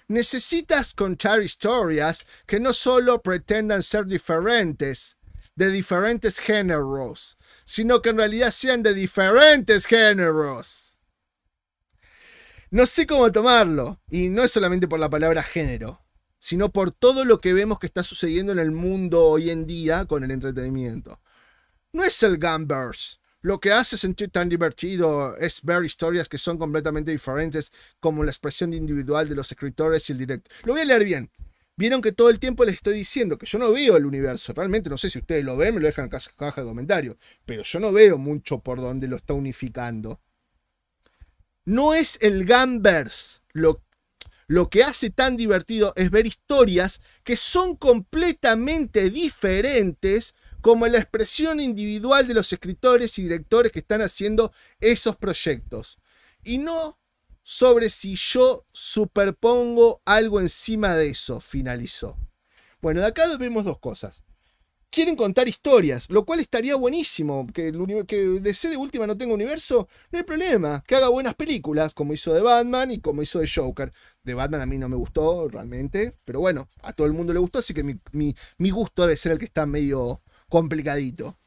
Necesitas contar historias que no solo pretendan ser diferentes, de diferentes géneros, sino que en realidad sean de diferentes géneros. No sé cómo tomarlo. Y no es solamente por la palabra género, sino por todo lo que vemos que está sucediendo en el mundo hoy en día con el entretenimiento. No es el Gumbers. Lo que hace sentir tan divertido es ver historias que son completamente diferentes, como la expresión individual de los escritores y el directo. Lo voy a leer bien. Vieron que todo el tiempo les estoy diciendo que yo no veo el universo. Realmente no sé si ustedes lo ven, me lo dejan en caja de comentarios. Pero yo no veo mucho por dónde lo está unificando. No es el Gambers lo, lo que hace tan divertido es ver historias que son completamente diferentes como la expresión individual de los escritores y directores que están haciendo esos proyectos. Y no sobre si yo superpongo algo encima de eso, finalizó. Bueno, de acá vemos dos cosas quieren contar historias, lo cual estaría buenísimo. Que, de que de última no tenga universo, no hay problema. Que haga buenas películas, como hizo de Batman y como hizo de Joker. De Batman a mí no me gustó realmente, pero bueno, a todo el mundo le gustó, así que mi, gusto debe ser el que está medio complicadito.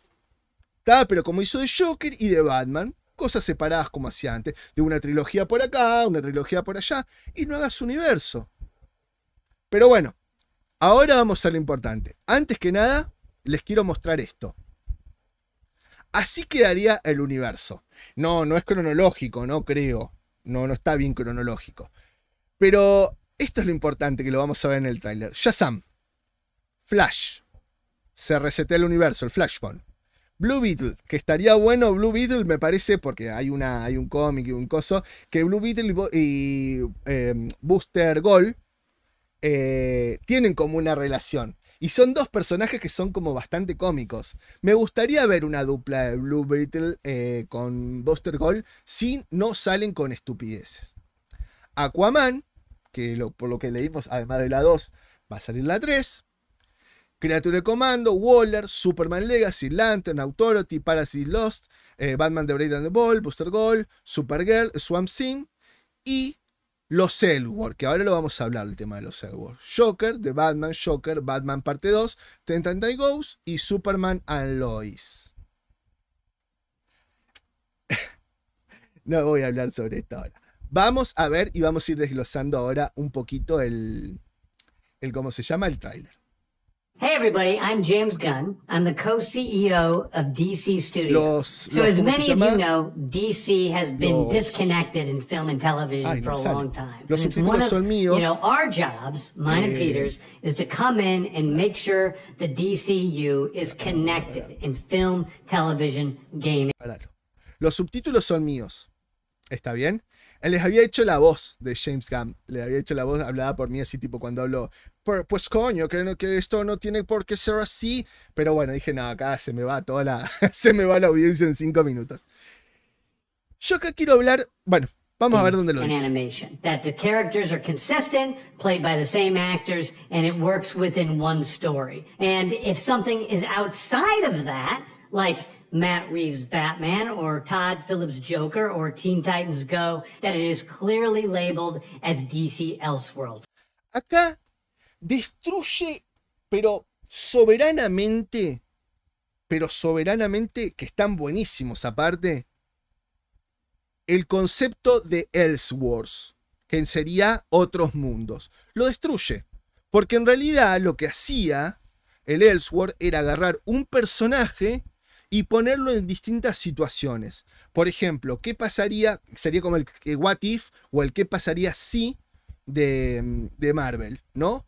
Pero como hizo de Joker y de Batman, cosas separadas como hacía antes, de una trilogía por acá, una trilogía por allá, y no hagas universo. Pero bueno, ahora vamos a lo importante. Antes que nada, les quiero mostrar esto. Así quedaría el universo. No, no es cronológico, no creo. No, no está bien cronológico. Pero esto es lo importante que lo vamos a ver en el tráiler. Shazam. Flash. Se resetea el universo, el Flashpoint. Blue Beetle, que estaría bueno Blue Beetle, me parece, porque hay, una, hay un cómic y un coso, que Blue Beetle y, eh, Booster Gold eh, tienen como una relación. Y son dos personajes que son como bastante cómicos. Me gustaría ver una dupla de Blue Beetle eh, con Buster Gold si no salen con estupideces. Aquaman, que por lo que leímos, además de la 2, va a salir la 3. Criatura de Comando, Waller, Superman Legacy, Lantern, Authority, Parasite Lost, eh, Batman de Brave and the Ball, Booster Gold, Supergirl, Swamp Thing y los Elwood, que ahora lo vamos a hablar el tema de los Elwood. Joker, de Batman, Joker, Batman parte 2, Die Ghost y Superman and Lois. no voy a hablar sobre esto ahora. Vamos a ver y vamos a ir desglosando ahora un poquito el, el ¿cómo se llama? El trailer. Hey everybody, I'm James Gunn. I'm the co-CEO of DC Studios. so as many of you know, DC has been disconnected in film and television for a long time. Los subtítulos son míos. You know, our jobs, mine and eh. Peter's, is to come in and make sure the DCU is connected in film, television, gaming. Los subtítulos son míos. ¿Está bien? Él les había hecho la voz de James Gunn. Le había hecho la voz hablada por mí así tipo cuando hablo pues, pues coño, que, no, que esto no tiene por qué ser así. Pero bueno, dije, no, acá se me va toda la, se me va la audiencia en cinco minutos. Yo acá quiero hablar, bueno, vamos a ver dónde lo dice. Animation, that the characters are consistent, played by the same actors, and it works within one story. And if something is outside of that, like Matt Reeves' Batman or Todd Phillips' Joker or Teen Titans Go, that it is clearly labeled as DC Elseworlds. Acá destruye, pero soberanamente, pero soberanamente, que están buenísimos aparte, el concepto de Ellsworth, que sería otros mundos. Lo destruye, porque en realidad lo que hacía el Ellsworth era agarrar un personaje y ponerlo en distintas situaciones. Por ejemplo, ¿qué pasaría? Sería como el, eh, What If o el qué pasaría si de, mm, de Marvel, ¿no?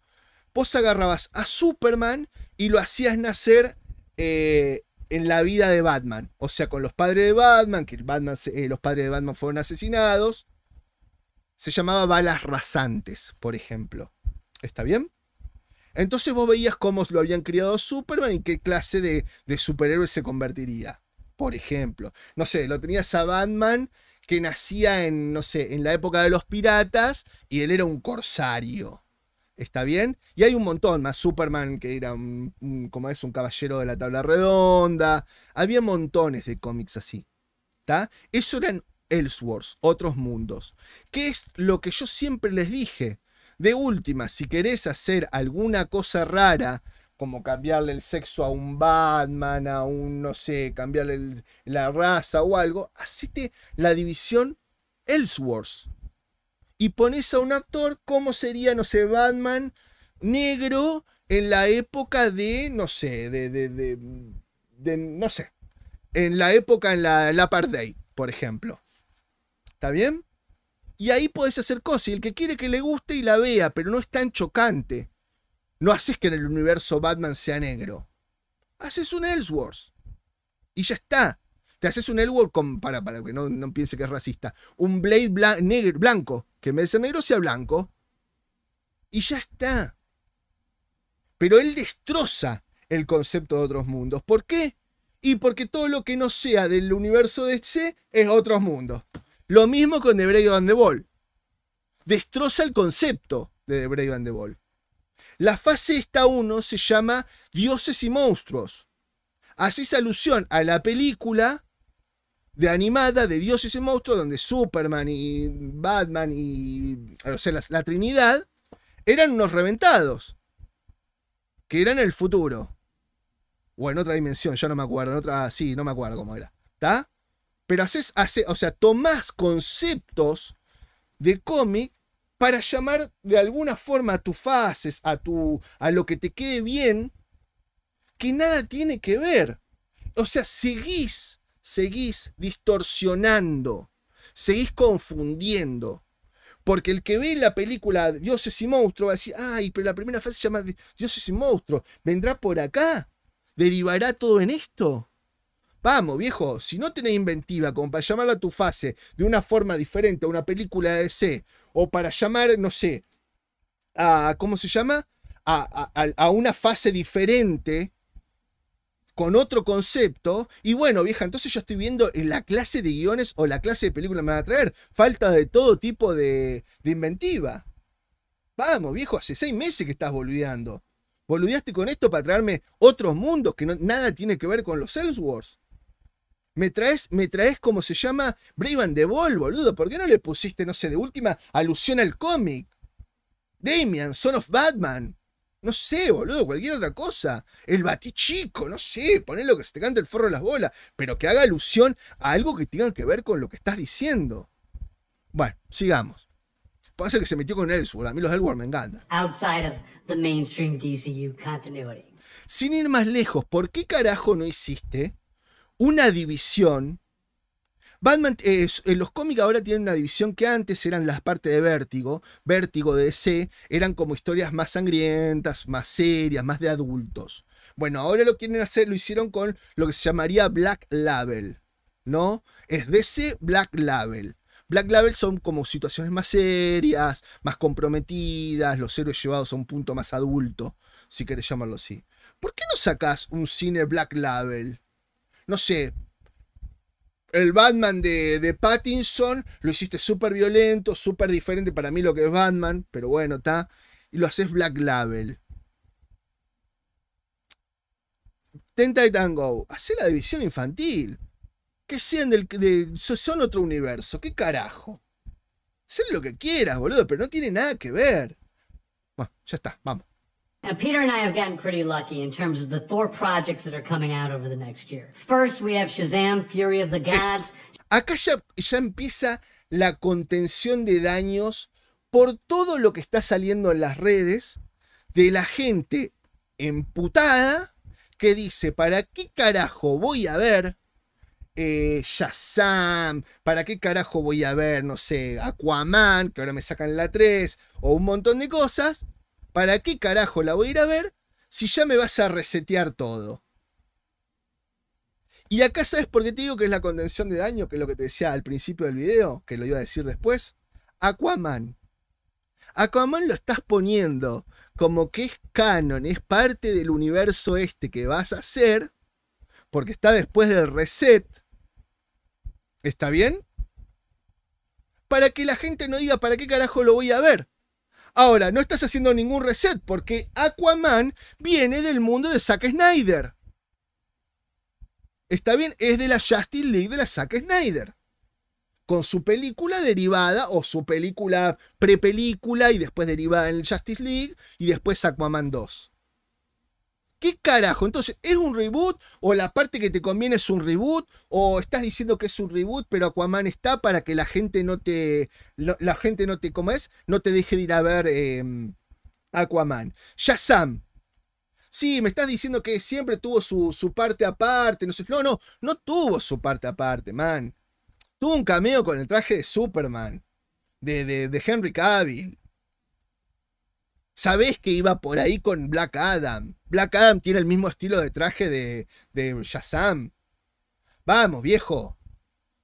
vos agarrabas a Superman y lo hacías nacer eh, en la vida de Batman. O sea, con los padres de Batman, que eh, los padres de Batman fueron asesinados. Se llamaba Balas Rasantes, por ejemplo. ¿Está bien? Entonces vos veías cómo lo habían criado Superman y qué clase de, superhéroe se convertiría. Por ejemplo, no sé, lo tenías a Batman que nacía en, no sé, en la época de los piratas y él era un corsario está bien. Y hay un montón más. Superman, que era un, como es un caballero de la tabla redonda. Había montones de cómics así. ¿Está? Eso eran Elseworlds, otros mundos. qué es lo que yo siempre les dije. De última, si querés hacer alguna cosa rara, como cambiarle el sexo a un Batman, a un, no sé, cambiarle la raza o algo, hacete la división Elseworlds y pones a un actor como sería, no sé, Batman negro en la época de, no sé, de, de, de, no sé, en la época en la, la apartheid, por ejemplo. ¿Está bien? Y ahí podés hacer cosas. Y el que quiere que le guste y la vea, pero no es tan chocante. No haces que en el universo Batman sea negro. Haces un Ellsworth. Y ya está. Te haces un el con, para, para que no, piense que es racista, un Blade negro, blanco, que me vez negro sea blanco, y ya está. Pero él destroza el concepto de otros mundos. ¿Por qué? Y porque todo lo que no sea del universo de DC es otros mundos. Lo mismo con The Brave and the Ball. Destroza el concepto de The Brave and the Ball. La fase esta 1 se llama Dioses y Monstruos. es alusión a la película de animada de dioses y monstruos, donde Superman y Batman y o sea, la, Trinidad eran unos reventados, que eran el futuro. O en otra dimensión, ya no me acuerdo, otra, ah, sí, no me acuerdo cómo era. ¿Está? Pero haces, hace, o sea, tomás conceptos de cómic para llamar de alguna forma a tus fases, a, tu, a lo que te quede bien, que nada tiene que ver. O sea, seguís seguís distorsionando, seguís confundiendo. Porque el que ve la película Dioses y Monstruos va a decir, ay, pero la primera fase se llama Dioses y Monstruos, ¿vendrá por acá? ¿Derivará todo en esto? Vamos, viejo, si no tenés inventiva como para llamarla a tu fase de una forma diferente a una película de DC, o para llamar, no sé, a, ¿cómo se llama? A, a, a una fase diferente con otro concepto. Y bueno, vieja, entonces yo estoy viendo eh, la clase de guiones o la clase de película me va a traer. Falta de todo tipo de, inventiva. Vamos, viejo, hace seis meses que estás boludeando. Boludeaste con esto para traerme otros mundos que nada tiene que ver con los Ellsworth. Me traes, me traes como se llama Brave and the boludo. ¿Por qué no le pusiste, no sé, de última alusión al cómic? Damian, Son of Batman. No sé, boludo, cualquier otra cosa. El batichico, no sé, poner lo que se te cante el forro de las bolas, pero que haga alusión a algo que tenga que ver con lo que estás diciendo. Bueno, sigamos. Pasa que se metió con él, a mí los Ellsworth me encantan. Sin ir más lejos, ¿por qué carajo no hiciste una división Batman, eh, eh, los cómics ahora tienen una división que antes eran las partes de Vértigo, Vértigo de DC, eran como historias más sangrientas, más serias, más de adultos. Bueno, ahora lo quieren hacer, lo hicieron con lo que se llamaría Black Label, ¿no? Es DC Black Label. Black Label son como situaciones más serias, más comprometidas, los héroes llevados a un punto más adulto, si querés llamarlo así. ¿Por qué no sacás un cine Black Label? No sé, el Batman de, Pattinson lo hiciste súper violento, súper diferente para mí lo que es Batman, pero bueno, está. Y lo haces Black Label. Tenta Tango, hace la división infantil. Que sean del. De, son otro universo, qué carajo. Hacen lo que quieras, boludo, pero no tiene nada que ver. Bueno, ya está, vamos. Peter and I have gotten pretty lucky in terms of the four projects that are coming out over the next year. First, we have Shazam, Fury of the Gods. Acá ya, ya empieza la contención de daños por todo lo que está saliendo en las redes de la gente emputada que dice, ¿para qué carajo voy a ver eh, Shazam? ¿Para qué carajo voy a ver, no sé, Aquaman, que ahora me sacan la 3, o un montón de cosas? ¿Para qué carajo la voy a ir a ver si ya me vas a resetear todo? Y acá sabes por qué te digo que es la contención de daño, que es lo que te decía al principio del video, que lo iba a decir después. Aquaman. Aquaman lo estás poniendo como que es canon, es parte del universo este que vas a hacer, porque está después del reset. ¿Está bien? Para que la gente no diga para qué carajo lo voy a ver. Ahora, no estás haciendo ningún reset porque Aquaman viene del mundo de Zack Snyder. Está bien, es de la Justice League de la Zack Snyder. Con su película derivada o su película prepelícula y después derivada en la Justice League y después Aquaman 2. ¿Qué carajo? Entonces, ¿es un reboot? ¿O la parte que te conviene es un reboot? ¿O estás diciendo que es un reboot, pero Aquaman está para que la gente no te. la gente no te. ¿Cómo es? No te deje de ir a ver em, Aquaman. Shazam. Sí, me estás diciendo que siempre tuvo su, parte aparte. No, no, no, no tuvo su parte aparte, man. Tuvo un cameo con el traje de Superman. De, de, de Henry Cavill sabés que iba por ahí con Black Adam. Black Adam tiene el mismo estilo de traje de, de Shazam. Vamos, viejo.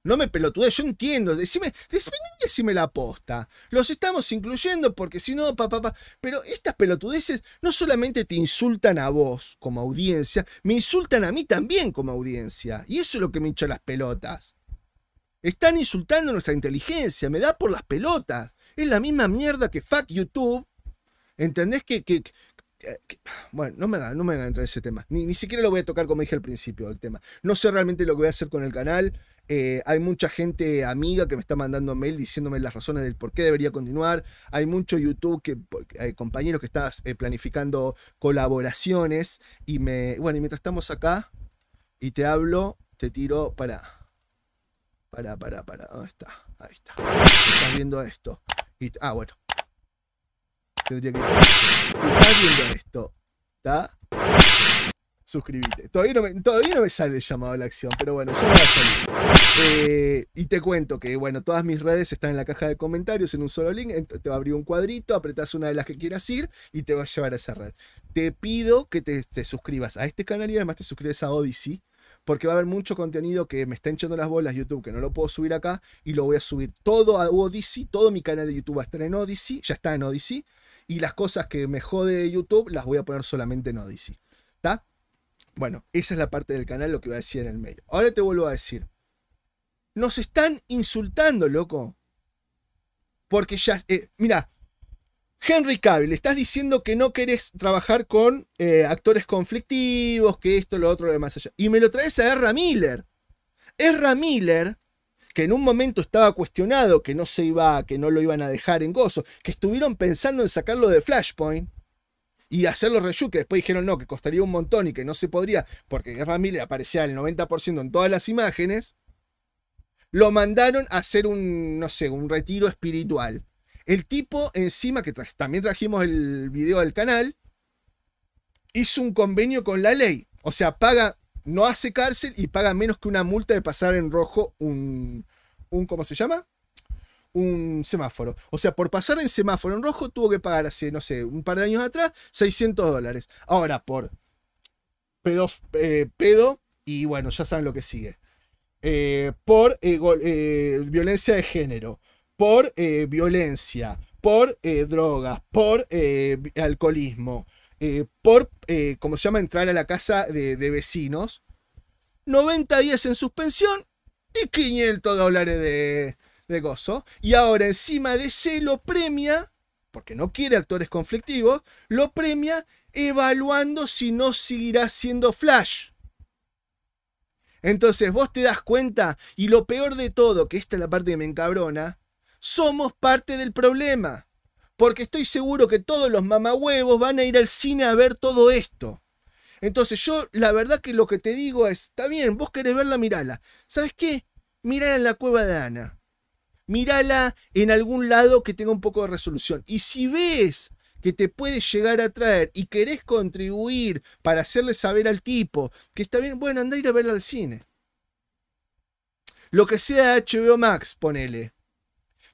No me pelotudes, yo entiendo. Decime, decime, decime, la aposta. Los estamos incluyendo porque si no, papá, Pero estas pelotudeces no solamente te insultan a vos como audiencia, me insultan a mí también como audiencia. Y eso es lo que me hinchan las pelotas. Están insultando nuestra inteligencia, me da por las pelotas. Es la misma mierda que fuck YouTube ¿Entendés que, eh, bueno, no me da no me entrar en ese tema. Ni, ni, siquiera lo voy a tocar como dije al principio del tema. No sé realmente lo que voy a hacer con el canal. Eh, hay mucha gente amiga que me está mandando mail diciéndome las razones del por qué debería continuar. Hay mucho YouTube que hay compañeros que están eh, planificando colaboraciones. Y me. Bueno, y mientras estamos acá y te hablo, te tiro para. Para, para, para. ¿Dónde está? Ahí está. Estás viendo esto. ah, bueno tendría que. Si estás viendo esto, ¿está? Suscribite. Todavía no, me, sale el llamado a la acción, pero bueno, ya me va a salir. Eh, y te cuento que, bueno, todas mis redes están en la caja de comentarios en un solo link. Te va a abrir un cuadrito, Apretas una de las que quieras ir y te va a llevar a esa red. Te pido que te, suscribas a este canal y además te suscribes a Odyssey porque va a haber mucho contenido que me está echando las bolas YouTube, que no lo puedo subir acá, y lo voy a subir todo a Odyssey, todo mi canal de YouTube va a estar en Odyssey, ya está en Odyssey, y las cosas que me jode de YouTube las voy a poner solamente en Odyssey. ¿Está? Bueno, esa es la parte del canal, lo que voy a decir en el medio. Ahora te vuelvo a decir. Nos están insultando, loco. Porque ya. Eh, mira, Henry Cavill, estás diciendo que no querés trabajar con eh, actores conflictivos, que esto, lo otro, lo demás allá. Y me lo traes a Erra Miller. Erra Miller que en un momento estaba cuestionado, que no se iba, que no lo iban a dejar en gozo, que estuvieron pensando en sacarlo de Flashpoint y hacerlo reshoot, que después dijeron no, que costaría un montón y que no se podría, porque la familia aparecía el 90% en todas las imágenes, lo mandaron a hacer un, no sé, un retiro espiritual. El tipo encima, que también trajimos el video del canal, hizo un convenio con la ley. O sea, paga no hace cárcel y paga menos que una multa de pasar en rojo un, ¿cómo se llama? Un semáforo. O sea, por pasar en semáforo en rojo tuvo que pagar hace, no sé, un par de años atrás, 600 dólares. Ahora, por pedo, eh, pedo y bueno, ya saben lo que sigue. Eh, por eh, violencia de género, por violencia, por drogas, por alcoholismo, eh, por, eh, como se llama, entrar a la casa de, vecinos. 90 días en suspensión y 500 dólares de, de gozo. Y ahora encima de ese lo premia, porque no quiere actores conflictivos, lo premia evaluando si no seguirá siendo Flash. Entonces vos te das cuenta, y lo peor de todo, que esta es la parte que me encabrona, somos parte del problema porque estoy seguro que todos los mamahuevos van a ir al cine a ver todo esto. Entonces yo la verdad que lo que te digo es, está bien, vos querés verla, mirala. ¿Sabes qué? Mirala en la cueva de Ana. mírala en algún lado que tenga un poco de resolución. Y si ves que te puede llegar a traer y querés contribuir para hacerle saber al tipo que está bien, bueno, anda a ir a verla al cine. Lo que sea HBO Max, ponele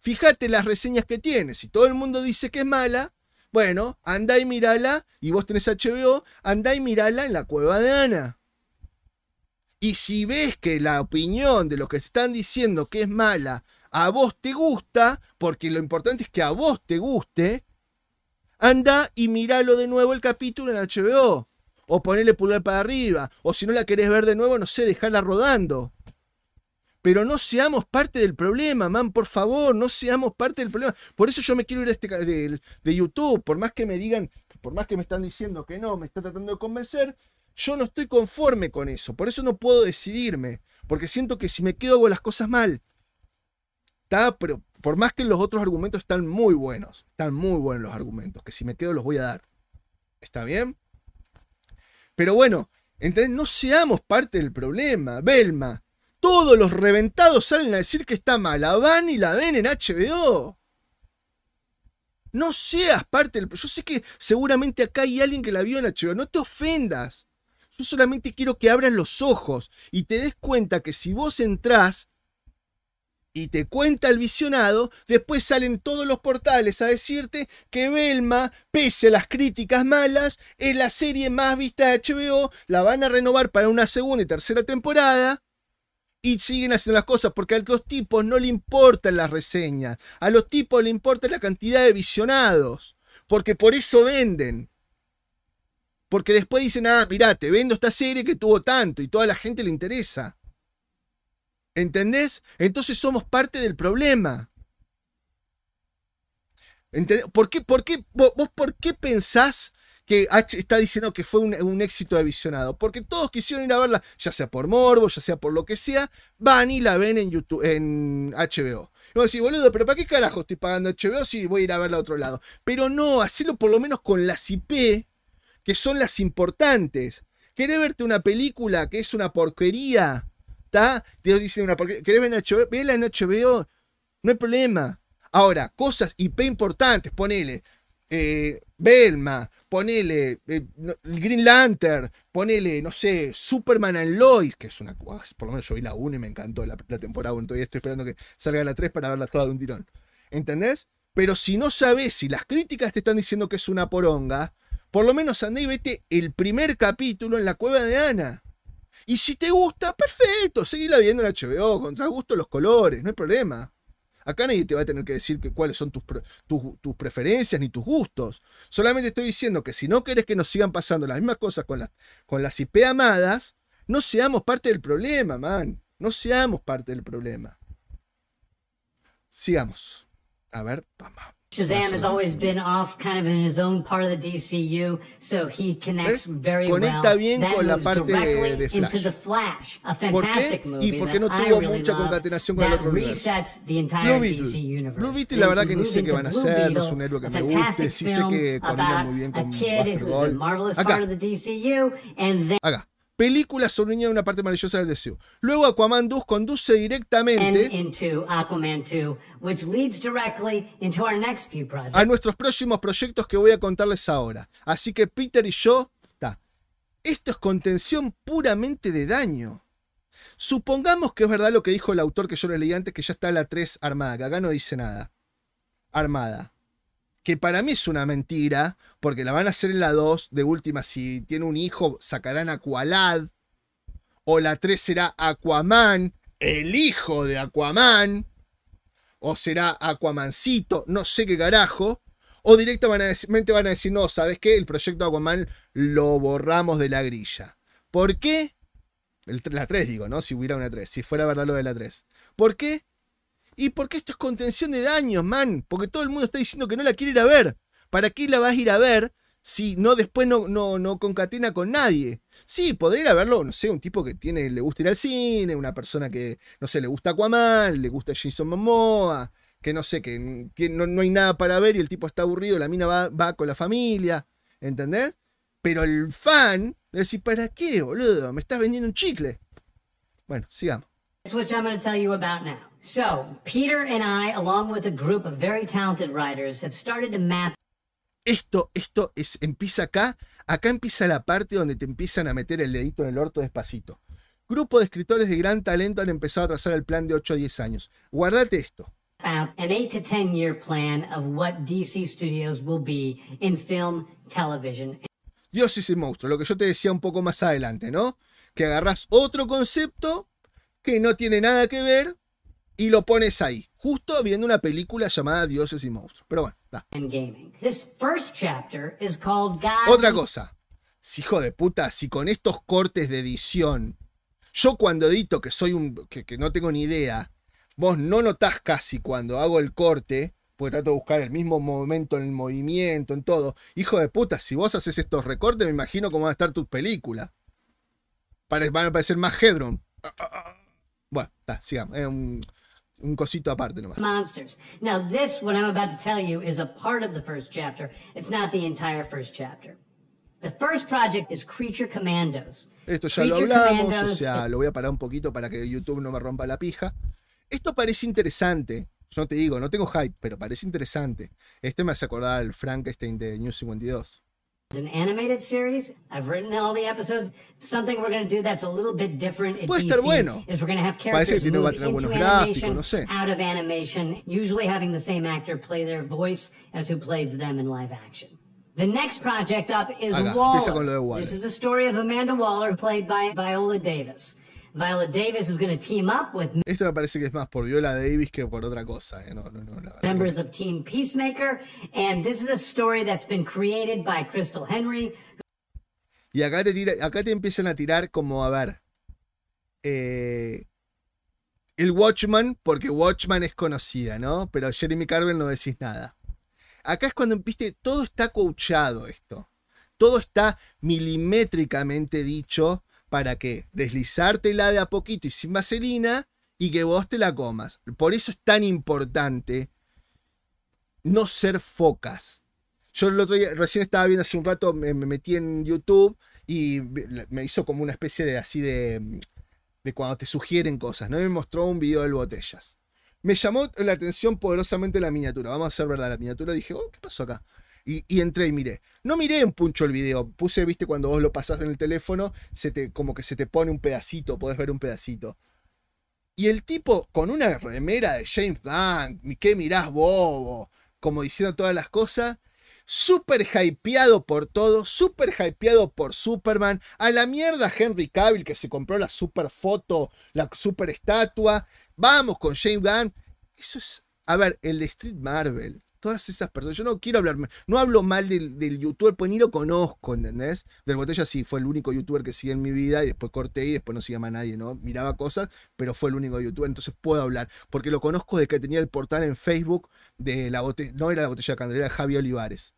fíjate las reseñas que tiene. Si todo el mundo dice que es mala, bueno, anda y mírala, y vos tenés HBO, anda y mirala en la cueva de Ana. Y si ves que la opinión de los que te están diciendo que es mala a vos te gusta, porque lo importante es que a vos te guste, anda y míralo de nuevo el capítulo en HBO. O ponerle pulgar para arriba. O si no la querés ver de nuevo, no sé, dejarla rodando. Pero no seamos parte del problema, man, por favor, no seamos parte del problema. Por eso yo me quiero ir a este de, de YouTube, por más que me digan, por más que me están diciendo que no, me están tratando de convencer, yo no estoy conforme con eso, por eso no puedo decidirme, porque siento que si me quedo hago las cosas mal. Está, pero por más que los otros argumentos están muy buenos, están muy buenos los argumentos, que si me quedo los voy a dar. ¿Está bien? Pero bueno, entonces no seamos parte del problema, Belma todos los reventados salen a decir que está mala. Van y la ven en HBO. No seas parte del... Yo sé que seguramente acá hay alguien que la vio en HBO. No te ofendas. Yo solamente quiero que abras los ojos y te des cuenta que si vos entrás y te cuenta el visionado, después salen todos los portales a decirte que Velma, pese a las críticas malas, es la serie más vista de HBO, la van a renovar para una segunda y tercera temporada y siguen haciendo las cosas porque a los tipos no le importan las reseñas, a los tipos le importa la cantidad de visionados, porque por eso venden. Porque después dicen, ah, mirá, te vendo esta serie que tuvo tanto y toda la gente le interesa. ¿Entendés? Entonces somos parte del problema. ¿Por qué, por qué, vos, vos por qué pensás que está diciendo que fue un, éxito de visionado. Porque todos quisieron ir a verla, ya sea por morbo, ya sea por lo que sea, van y la ven en YouTube, en HBO. Y a decir. boludo, pero ¿para qué carajo estoy pagando HBO si voy a ir a verla a otro lado? Pero no, hacelo por lo menos con las IP, que son las importantes. ¿Querés verte una película que es una porquería? ¿Está? Dios dice una porquería. ¿Querés ver en HBO? en HBO. No hay problema. Ahora, cosas IP importantes, ponele. Eh, Belma, ponele eh, el Green Lantern, ponele, no sé, Superman and Lois, que es una. Ah, por lo menos yo vi la 1 y me encantó la, temporada 1. Todavía estoy esperando que salga la 3 para verla toda de un tirón. ¿Entendés? Pero si no sabes, si las críticas te están diciendo que es una poronga, por lo menos andá y vete el primer capítulo en la cueva de Ana. Y si te gusta, perfecto, seguila viendo en HBO, contra gusto los colores, no hay problema. Acá nadie te va a tener que decir que, cuáles son tus, preferencias ni tus gustos. Solamente estoy diciendo que si no querés que nos sigan pasando las mismas cosas con las, con las IP amadas, no seamos parte del problema, man. No seamos parte del problema. Sigamos. A ver, vamos. Shazam has always been off kind of in his own part of the DCU, so he connects very Conecta bien well. con la parte de, de Flash. Flash ¿Por qué? Y porque no tuvo mucha concatenación con el otro universo. Blue Beetle. Blue Beetle la verdad que ni sé qué van a hacer, no es un héroe que me guste, sí sé que coordina muy bien con Buster Gold. Acá. Acá. Película sobre de una parte maravillosa del deseo. Luego Aquaman 2 conduce directamente a nuestros próximos proyectos que voy a contarles ahora. Así que Peter y yo, ta, esto es contención puramente de daño. Supongamos que es verdad lo que dijo el autor que yo les leí antes, que ya está la 3 armada, que acá no dice nada. Armada. Que para mí es una mentira, porque la van a hacer en la 2, de última, si tiene un hijo, sacarán Aqualad, o la 3 será Aquaman, el hijo de Aquaman, o será Aquamancito, no sé qué carajo, o directamente van a decir, no, ¿sabes qué? El proyecto Aquaman lo borramos de la grilla. ¿Por qué? la 3 digo, ¿no? Si hubiera una 3, si fuera verdad lo de la 3. ¿Por qué? Y porque esto es contención de daños, man. Porque todo el mundo está diciendo que no la quiere ir a ver. ¿Para qué la vas a ir a ver si no después no, no, no concatena con nadie? Sí, podría ir a verlo, no sé, un tipo que le gusta ir al cine, una persona que, no sé, le gusta Aquaman, le gusta Jason Momoa, que no sé, que no, hay nada para ver y el tipo está aburrido, la mina va, con la familia, ¿entendés? Pero el fan le decís, ¿para qué, boludo? Me estás vendiendo un chicle. Bueno, sigamos. So, Peter and I, along with a group of very talented writers, have started to esto, esto es, empieza acá, acá empieza la parte donde te empiezan a meter el dedito en el orto despacito. Grupo de escritores de gran talento han empezado a trazar el plan de 8 a 10 años. Guardate esto. Dios es el monstruo, lo que yo te decía un poco más adelante, ¿no? Que agarras otro concepto que no tiene nada que ver y lo pones ahí, justo viendo una película llamada Dioses y Monstruos. Pero bueno, da. Otra cosa, si hijo de puta, si con estos cortes de edición, yo cuando edito, que soy un. que, no tengo ni idea, vos no notás casi cuando hago el corte, porque trato de buscar el mismo momento en el movimiento, en todo. Hijo de puta, si vos haces estos recortes, me imagino cómo va a estar tus películas. Van a parecer más Hedron. Bueno, está, sigamos un cosito aparte nomás. Esto ya lo hablamos, o sea, lo voy a parar un poquito para que YouTube no me rompa la pija. Esto parece interesante. Yo no te digo, no tengo hype, pero parece interesante. Este me hace acordar al Frankenstein de New 52. It's an animated series. I've written all the episodes. Something we're going to do that's a little bit different at Puede DC estar bueno. is we're going to have characters Parece move va into animation, gráficos, no sé. out of animation, usually having the same actor play their voice as who plays them in live action. The next project up is Acá, empieza con lo de Waller. This is the story of Amanda Waller, played by Viola Davis. Davis team Esto me parece que es más por Viola Davis que por otra cosa, Y acá te acá te empiezan a tirar como a ver eh, el Watchman, porque Watchman es conocida, ¿no? Pero Jeremy Carver no decís nada. Acá es cuando viste, todo está coachado esto. Todo está milimétricamente dicho para que la de a poquito y sin vaselina y que vos te la comas. Por eso es tan importante no ser focas. Yo el otro día, recién estaba viendo hace un rato, me, metí en YouTube y me hizo como una especie de así de, cuando te sugieren cosas, ¿no? me mostró un video de Botellas. Me llamó la atención poderosamente la miniatura. Vamos a hacer verdad la miniatura. Dije, oh, ¿qué pasó acá? Y, entré y miré. No miré en puncho el video. Puse, viste, cuando vos lo pasás en el teléfono, se como que se te pone un pedacito, podés ver un pedacito. Y el tipo con una remera de James Bond ¿qué mirás, bobo? Como diciendo todas las cosas. Súper hypeado por todo, súper hypeado por Superman. A la mierda Henry Cavill que se compró la super foto, la super estatua. Vamos con James Gunn. Eso es, a ver, el de Street Marvel todas esas personas. Yo no quiero hablar, no hablo mal del, youtuber, pues ni lo conozco, ¿entendés? Del Botella sí, fue el único youtuber que sigue en mi vida y después corté y después no se a nadie, ¿no? Miraba cosas, pero fue el único youtuber, entonces puedo hablar, porque lo conozco desde que tenía el portal en Facebook de la botella, no era la botella de candelera, era Javi Olivares.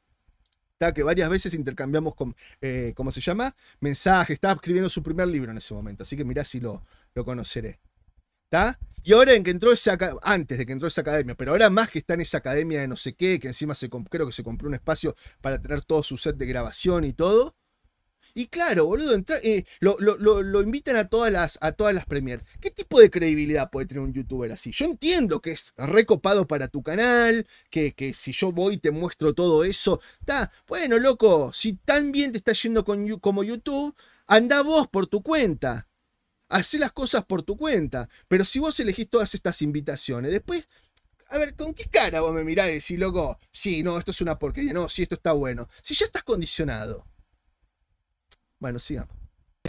Que varias veces intercambiamos, con, eh, ¿cómo se llama? Mensaje. estaba escribiendo su primer libro en ese momento, así que mirá si lo, lo conoceré. ¿Está? Y ahora en que entró esa antes de que entró esa academia, pero ahora más que está en esa academia de no sé qué, que encima se creo que se compró un espacio para tener todo su set de grabación y todo. Y claro, boludo, eh, lo, invitan a todas las, a las premier. ¿Qué tipo de credibilidad puede tener un youtuber así? Yo entiendo que es recopado para tu canal, que, si yo voy y te muestro todo eso, está, bueno, loco, si tan bien te está yendo con, como YouTube, anda vos por tu cuenta hacé las cosas por tu cuenta. Pero si vos elegís todas estas invitaciones, después, a ver, ¿con qué cara vos me mirás y decís, loco, sí, no, esto es una porquería, no, sí, esto está bueno? Si ya estás condicionado. Bueno, sigamos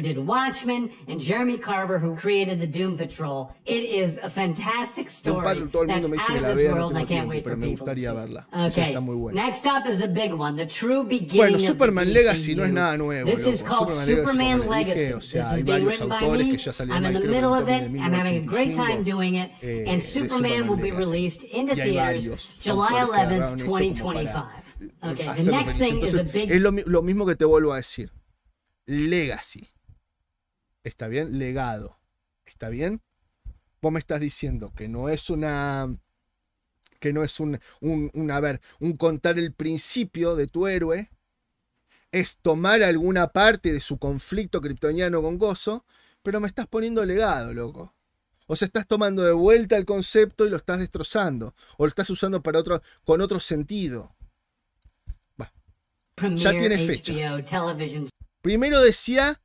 did Watchmen and Jeremy Carver, who created the Doom Patrol. It is a fantastic story. Patrol, todo el mundo me dice que la vea, no tengo pero me gustaría verla. Okay. está muy buena. Next up is the big one, the true beginning bueno, Superman Legacy no es nada nuevo. This is called Superman, Legacy. Legacy. o sea, hay varios autores que ya salieron I'm in the middle of it. I'm having a great time doing it. Eh, and Superman, will be released in the theaters July 11th, 2025. Okay, the next thing is the big... Es lo, lo mismo que te vuelvo a decir. Legacy está bien, legado, está bien. Vos me estás diciendo que no es una, que no es un, un, a ver, un contar el principio de tu héroe, es tomar alguna parte de su conflicto kryptoniano con Gozo, pero me estás poniendo legado, loco. O se estás tomando de vuelta el concepto y lo estás destrozando. O lo estás usando para otro, con otro sentido. Va. Ya tiene fecha. Primero decía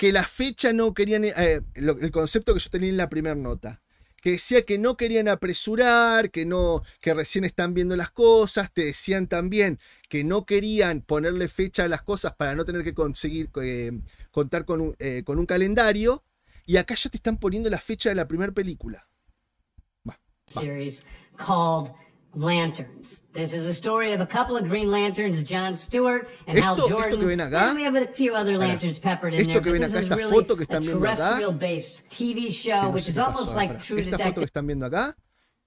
que la fecha no querían, eh, el concepto que yo tenía en la primera nota, que decía que no querían apresurar, que no, que recién están viendo las cosas, te decían también que no querían ponerle fecha a las cosas para no tener que conseguir eh, contar con un, eh, con un, calendario, y acá ya te están poniendo la fecha de la primera película. Lanterns. This is a story of a couple of Green Lanterns, John Stewart and esto, Hal Jordan. Esto que ven acá, and we have a few other lanterns para, peppered in there. Que ven acá, this is really foto que están based TV show, no which is almost pasó, like para, True Esta Detective. foto que están viendo acá,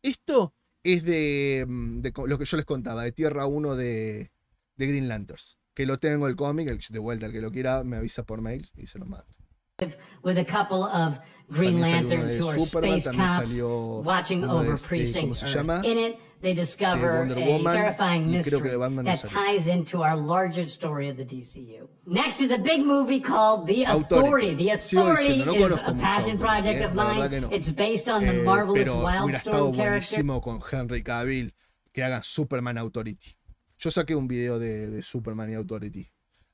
esto es de, mm, de, lo que yo les contaba, de Tierra 1 de, de Green Lanterns. Que lo tengo el cómic, el, de vuelta, el que lo quiera me avisa por mail y se lo mando. with a couple of Green Lanterns who are space cops watching over este, precinct Earth. In it, they discover a terrifying mystery that ties into our larger story of the DCU. Next is a big movie called The Authority. The Authority is a passion project ¿eh? of mine. It's based on the eh, marvelous Wildstorm character. con Henry Cavill que haga Superman Authority. Yo saqué un video de, Superman y Authority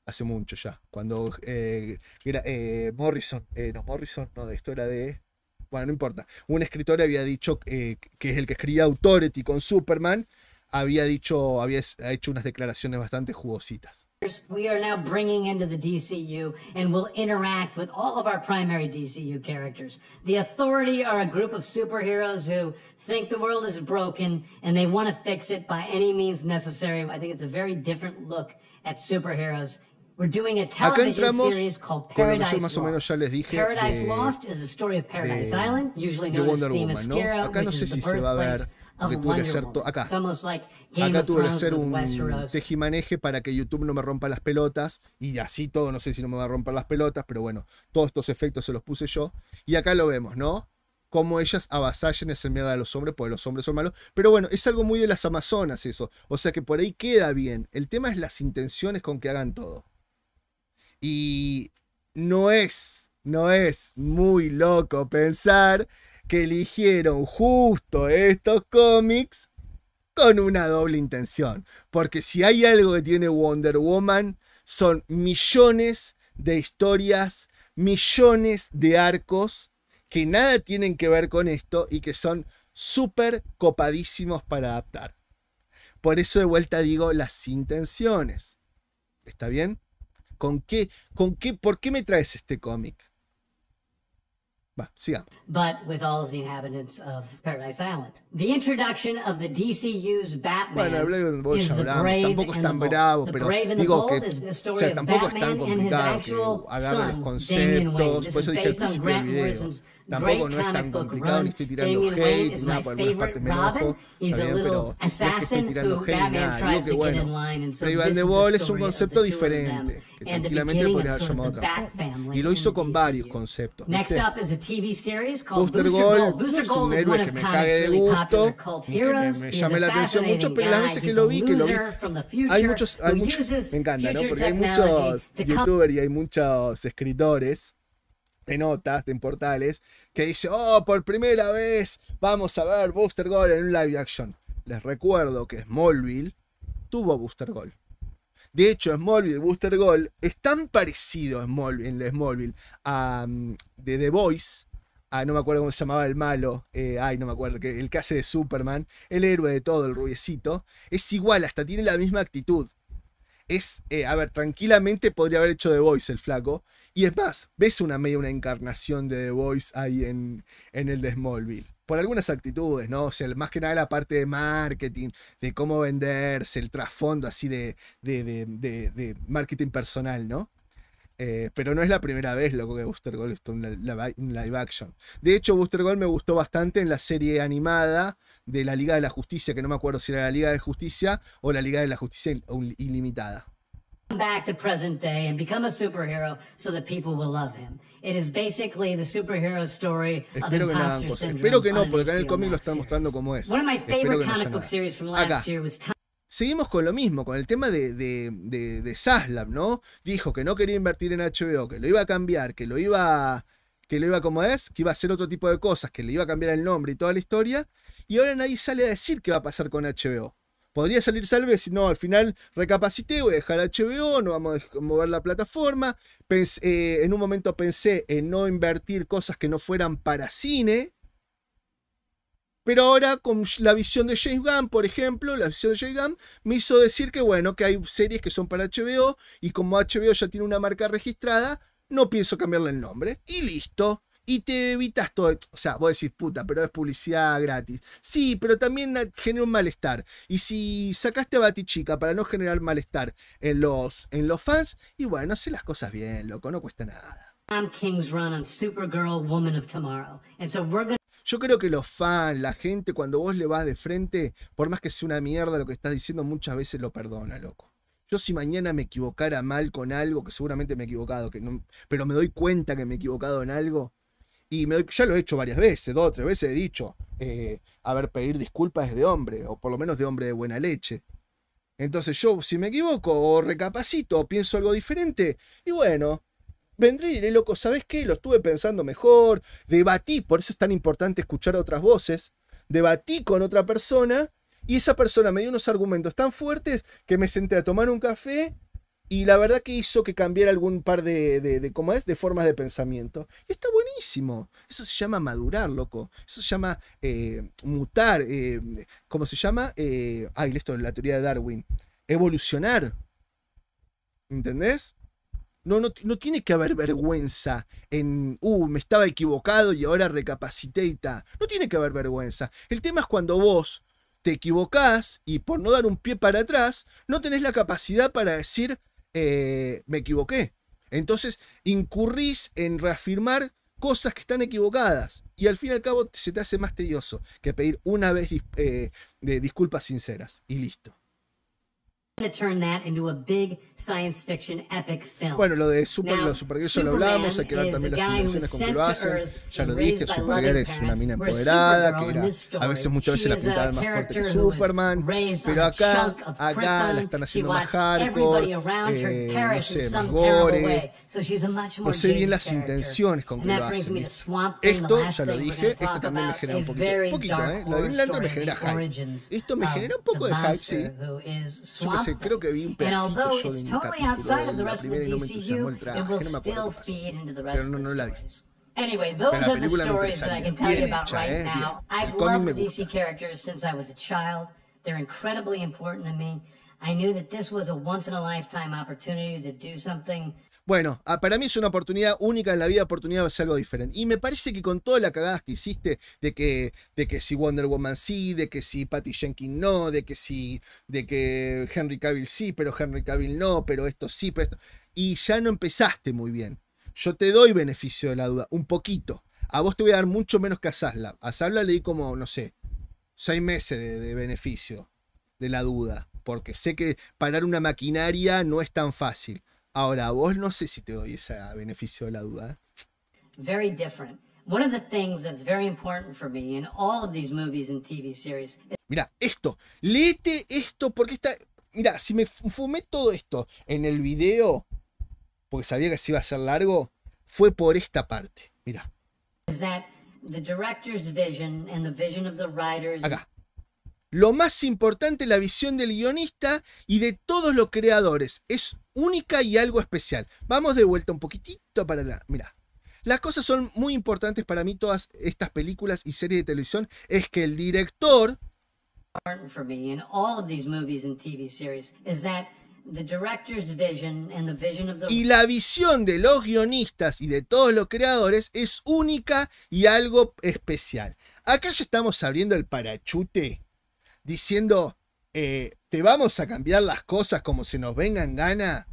hace mucho ya, cuando eh, era eh, Morrison, no Morrison, no, esto era de bueno, no importa. Un escritor había dicho, eh, que es el que escribía Authority con Superman, había dicho, había hecho unas declaraciones bastante jugositas. We are now bringing into the DCU and will interact with all of our primary DCU characters. The Authority are a group of superheroes who think the world is broken and they want to fix it by any means necessary. I think it's a very different look at superheroes Acá entramos con lo yo más o menos ya les dije eh, de, Wonder Woman, ¿no? Acá no sé si se va a ver que tuve que hacer acá. Acá tuve que hacer un tejimaneje para que YouTube no me rompa las pelotas. Y así todo, no sé si no me va a romper las pelotas, pero bueno, todos estos efectos se los puse yo. Y acá lo vemos, ¿no? Cómo ellas avasallan esa mierda de los hombres, porque los hombres son malos. Pero bueno, es algo muy de las Amazonas eso. O sea que por ahí queda bien. El tema es las intenciones con que hagan todo. Y no es, no es muy loco pensar que eligieron justo estos cómics con una doble intención. Porque si hay algo que tiene Wonder Woman, son millones de historias, millones de arcos que nada tienen que ver con esto y que son súper copadísimos para adaptar. Por eso de vuelta digo las intenciones. ¿Está bien? ¿Con qué, con qué, ¿Por qué me traes este cómic? Va, sigamos. But with all of the inhabitants of Paradise Island. The introduction of the DCU's Batman. Bueno, Black Bolt ya hablamos. Tampoco es tan bravo, pero digo que. O sea, tampoco es tan complicado que agarre los conceptos. Por eso dije al principio del video. Tampoco no es tan complicado, ni estoy tirando hate, ni nada, por algunas partes me enojo, pero no es que estoy tirando hate ni nada, digo que bueno, Ray Van es un concepto diferente, que tranquilamente podría haber llamado otra forma, y lo hizo con varios conceptos, Booster Gold es un héroe que me cague de gusto, que me, llamé la atención mucho, pero las veces que lo vi, que lo vi, hay muchos, hay muchos, me encanta, ¿no? Porque hay muchos youtubers y hay muchos escritores notas, de portales, que dice, oh, por primera vez vamos a ver Booster Gold en un live action. Les recuerdo que Smallville tuvo Booster Gold. De hecho, Smallville, Booster Gold, es tan parecido en Smallville a mm, de The Voice, a no me acuerdo cómo se llamaba el malo, eh, ay, no me acuerdo, que, el que hace de Superman, el héroe de todo, el rubiecito, es igual, hasta tiene la misma actitud. Es, eh, a ver, tranquilamente podría haber hecho The Voice el flaco, y es más, ves una media una encarnación de The Voice ahí en, el de Smallville. Por algunas actitudes, ¿no? O sea, más que nada la parte de marketing, de cómo venderse, el trasfondo así de, marketing personal, ¿no? Eh, pero no es la primera vez, loco, que Booster Gold está en live action. De hecho, Booster Gold me gustó bastante en la serie animada de la Liga de la Justicia, que no me acuerdo si era la Liga de Justicia o la Liga de la Justicia ilimitada back to present day and become a superhero so that people will love him. It is basically the superhero story of Espero que no imposter syndrome. Espero que no, porque en el cómic lo están mostrando como es. One of my favorite no comic book series from last Acá. year was Seguimos con lo mismo, con el tema de, de, de, de Zaslav, ¿no? Dijo que no quería invertir en HBO, que lo iba a cambiar, que lo iba, que lo iba como es, que iba a hacer otro tipo de cosas, que le iba a cambiar el nombre y toda la historia. Y ahora nadie sale a decir qué va a pasar con HBO podría salir salve si no, al final recapacité, voy a dejar HBO, no vamos a mover la plataforma. Eh, en un momento pensé en no invertir cosas que no fueran para cine. Pero ahora con la visión de James Gunn, por ejemplo, la visión de James Gunn me hizo decir que bueno, que hay series que son para HBO y como HBO ya tiene una marca registrada, no pienso cambiarle el nombre. Y listo y te evitas todo. O sea, vos decís, puta, pero es publicidad gratis. Sí, pero también genera un malestar. Y si sacaste a Batichica para no generar malestar en los, en los fans, y bueno, hace las cosas bien, loco, no cuesta nada. Yo creo que los fans, la gente, cuando vos le vas de frente, por más que sea una mierda lo que estás diciendo, muchas veces lo perdona, loco. Yo si mañana me equivocara mal con algo, que seguramente me he equivocado, que no, pero me doy cuenta que me he equivocado en algo, y ya lo he hecho varias veces, dos tres veces he dicho, eh, a ver, pedir disculpas de hombre, o por lo menos de hombre de buena leche. Entonces yo, si me equivoco, o recapacito, o pienso algo diferente, y bueno, vendré y diré, loco, ¿sabes qué? Lo estuve pensando mejor, debatí, por eso es tan importante escuchar otras voces, debatí con otra persona, y esa persona me dio unos argumentos tan fuertes que me senté a tomar un café y la verdad que hizo que cambiara algún par de, ¿cómo es? De formas de pensamiento. Y está buenísimo. Eso se llama madurar, loco. Eso se llama eh, mutar. Eh, ¿Cómo se llama? Eh, ay, esto la teoría de Darwin. Evolucionar. ¿Entendés? No, no, tiene que haber vergüenza en, uh, me estaba equivocado y ahora recapacité No tiene que haber vergüenza. El tema es cuando vos te equivocás y por no dar un pie para atrás, no tenés la capacidad para decir, eh, me equivoqué. Entonces incurrís en reafirmar cosas que están equivocadas y al fin y al cabo se te hace más tedioso que pedir una vez eh, de disculpas sinceras y listo. Bueno, lo de Super, los Supergirl ya lo hablamos, hay que ver también las intenciones con que lo hacen. Ya lo dije, Supergirl es una mina empoderada, que a veces muchas veces la pintaban más fuerte que Superman, pero acá, acá la están haciendo más hardcore, eh, no sé, más gore. No sé bien las intenciones con que lo hacen. Esto, ya lo dije, esto también me genera un poquito, poquito, ¿eh? La Green me genera hype. Esto me genera un poco de hype, sí. Yo pensé And creo que vi un pedacito yo de un capítulo de la primera y no me entusiasmó el traje, no me acuerdo qué pero no, no la vi. Anyway, those are the stories that I can tell you about right eh, now. I've loved DC characters since I was a child. They're incredibly important to me. I knew that this was a once in a lifetime opportunity to do something Bueno, ah, para mí es una oportunidad única en la vida, oportunidad de hacer algo diferente. Y me parece que con todas las cagadas que hiciste, de que, de que si Wonder Woman sí, de que si Patty Jenkins no, de que si, de que Henry Cavill sí, pero Henry Cavill no, pero esto sí, pero esto. Y ya no empezaste muy bien. Yo te doy beneficio de la duda, un poquito. A vos te voy a dar mucho menos que a Sasla. A Sasla le di como, no sé, seis meses de beneficio de la duda. Porque sé que parar una maquinaria no es tan fácil Ahora, vos no sé si te doy ese beneficio de la duda. ¿eh? Very different. One of the things that's very important for me in all of these movies and TV series. Mira, esto, léete esto porque está mira, si me fumé todo esto en el video porque sabía que se iba a ser largo, fue por esta parte. Mira. Acá. Lo más importante es la visión del guionista y de todos los creadores. Es única y algo especial. Vamos de vuelta un poquitito para la... Mira, las cosas son muy importantes para mí, todas estas películas y series de televisión, es que el director... Y la visión de los guionistas y de todos los creadores es única y algo especial. Acá ya estamos abriendo el parachute diciendo, eh, te vamos a cambiar las cosas como se nos vengan gana,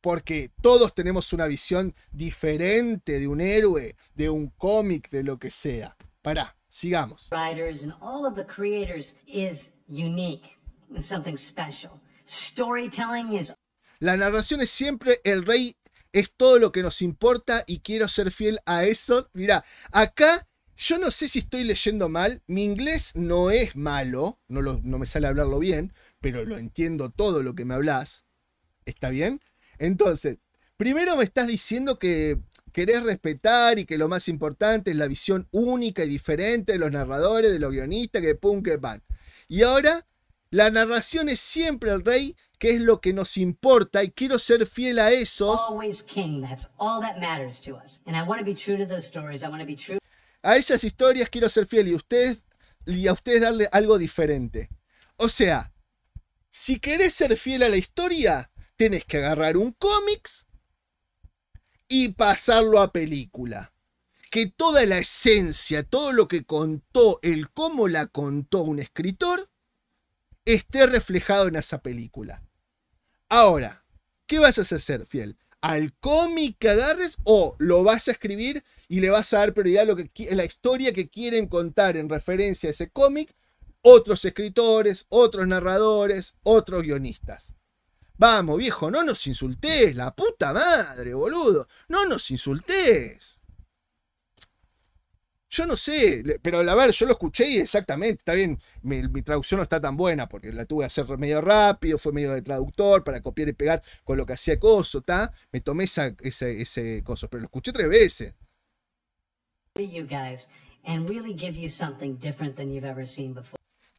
porque todos tenemos una visión diferente de un héroe, de un cómic, de lo que sea. Pará, sigamos. la narración es siempre el rey es todo lo que nos importa y quiero ser fiel a eso. Mirá, acá yo no sé si estoy leyendo mal, mi inglés no es malo, no, me sale hablarlo bien, pero lo entiendo todo lo que me hablas. ¿Está bien? Entonces, primero me estás diciendo que querés respetar y que lo más importante es la visión única y diferente de los narradores, de los guionistas, que pum, que pan. Y ahora, la narración es siempre el rey, que es lo que nos importa y quiero ser fiel a esos. A esas historias quiero ser fiel y, ustedes, y a ustedes darle algo diferente. O sea, si querés ser fiel a la historia, tenés que agarrar un cómics y pasarlo a película. Que toda la esencia, todo lo que contó, el cómo la contó un escritor, esté reflejado en esa película. Ahora, ¿qué vas a hacer, fiel? al cómic que agarres o lo vas a escribir y le vas a dar prioridad a lo que, la historia que quieren contar en referencia a ese cómic, otros escritores, otros narradores, otros guionistas. Vamos, viejo, no nos insultes, la puta madre, boludo, no nos insultes. Yo no sé, pero a ver, yo lo escuché y exactamente, está bien, mi, traducción no está tan buena porque la tuve que hacer medio rápido, fue medio de traductor para copiar y pegar con lo que hacía Coso, ¿está? Me tomé esa, ese, ese coso, pero lo escuché tres veces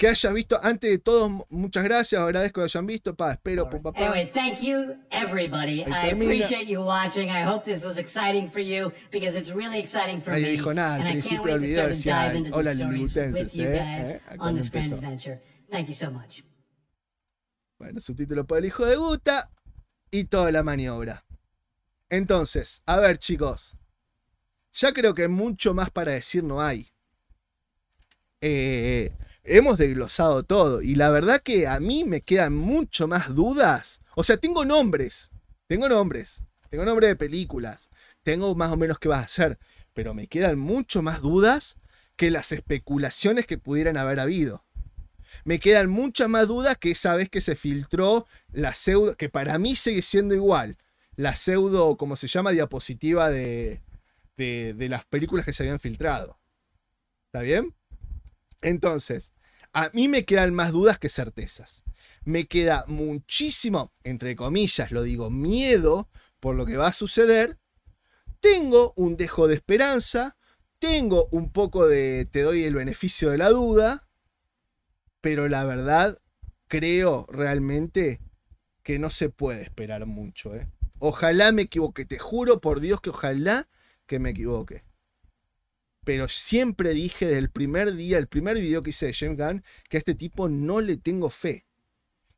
que hayas visto. Antes de todo, muchas gracias, agradezco que hayan visto. Pa, espero, papá. Anyway, thank you everybody. I appreciate you watching. I hope this was exciting for you because it's really exciting for dijo nada, al principio del video decía, hola lilibutenses, ¿eh? ¿Eh? On adventure. Thank you so much. Bueno, subtítulo para el hijo de Guta y toda la maniobra. Entonces, a ver chicos, ya creo que mucho más para decir no hay. Eh, eh, eh hemos desglosado todo y la verdad que a mí me quedan mucho más dudas. O sea, tengo nombres, tengo nombres, tengo nombre de películas, tengo más o menos qué vas a hacer, pero me quedan mucho más dudas que las especulaciones que pudieran haber habido. Me quedan muchas más dudas que esa vez que se filtró la pseudo, que para mí sigue siendo igual, la pseudo, como se llama, diapositiva de, de, de las películas que se habían filtrado. ¿Está bien? Entonces, a mí me quedan más dudas que certezas. Me queda muchísimo, entre comillas, lo digo, miedo por lo que va a suceder. Tengo un dejo de esperanza, tengo un poco de te doy el beneficio de la duda, pero la verdad creo realmente que no se puede esperar mucho. ¿eh? Ojalá me equivoque, te juro por Dios que ojalá que me equivoque pero siempre dije desde el primer día, el primer video que hice de James Gunn, que a este tipo no le tengo fe.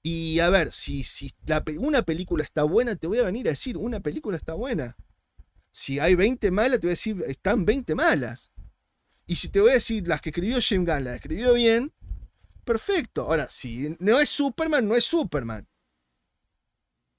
Y a ver, si, si una película está buena, te voy a venir a decir, una película está buena. Si hay 20 malas, te voy a decir, están 20 malas. Y si te voy a decir, las que escribió James Gunn, las escribió bien, perfecto. Ahora, si no es Superman, no es Superman.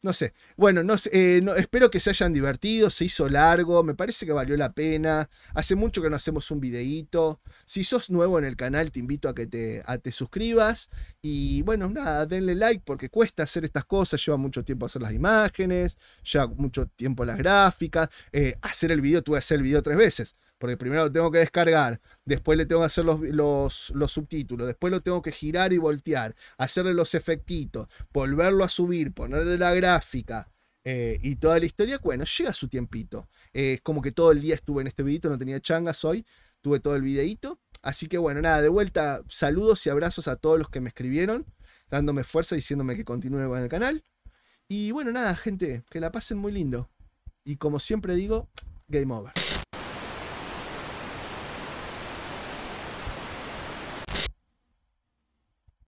No sé. Bueno, eh, no, espero que se hayan divertido. Se hizo largo. Me parece que valió la pena. Hace mucho que no hacemos un videíto. Si sos nuevo en el canal, te invito a que te, te suscribas. Y bueno, nada, denle like porque cuesta hacer estas cosas. Lleva mucho tiempo hacer las imágenes. Lleva mucho tiempo las gráficas. Eh, hacer el video, tuve que hacer el video tres veces. Porque primero lo tengo que descargar, después le tengo que hacer los, subtítulos, después lo tengo que girar y voltear, hacerle los efectitos, volverlo a subir, ponerle la gráfica. Eh, y toda la historia, bueno, llega su tiempito. Eh, es como que todo el día estuve en este videito, no tenía changas hoy, tuve todo el videito. Así que bueno, nada, de vuelta, saludos y abrazos a todos los que me escribieron, dándome fuerza, diciéndome que continúe con el canal. Y bueno, nada, gente, que la pasen muy lindo. Y como siempre digo, game over.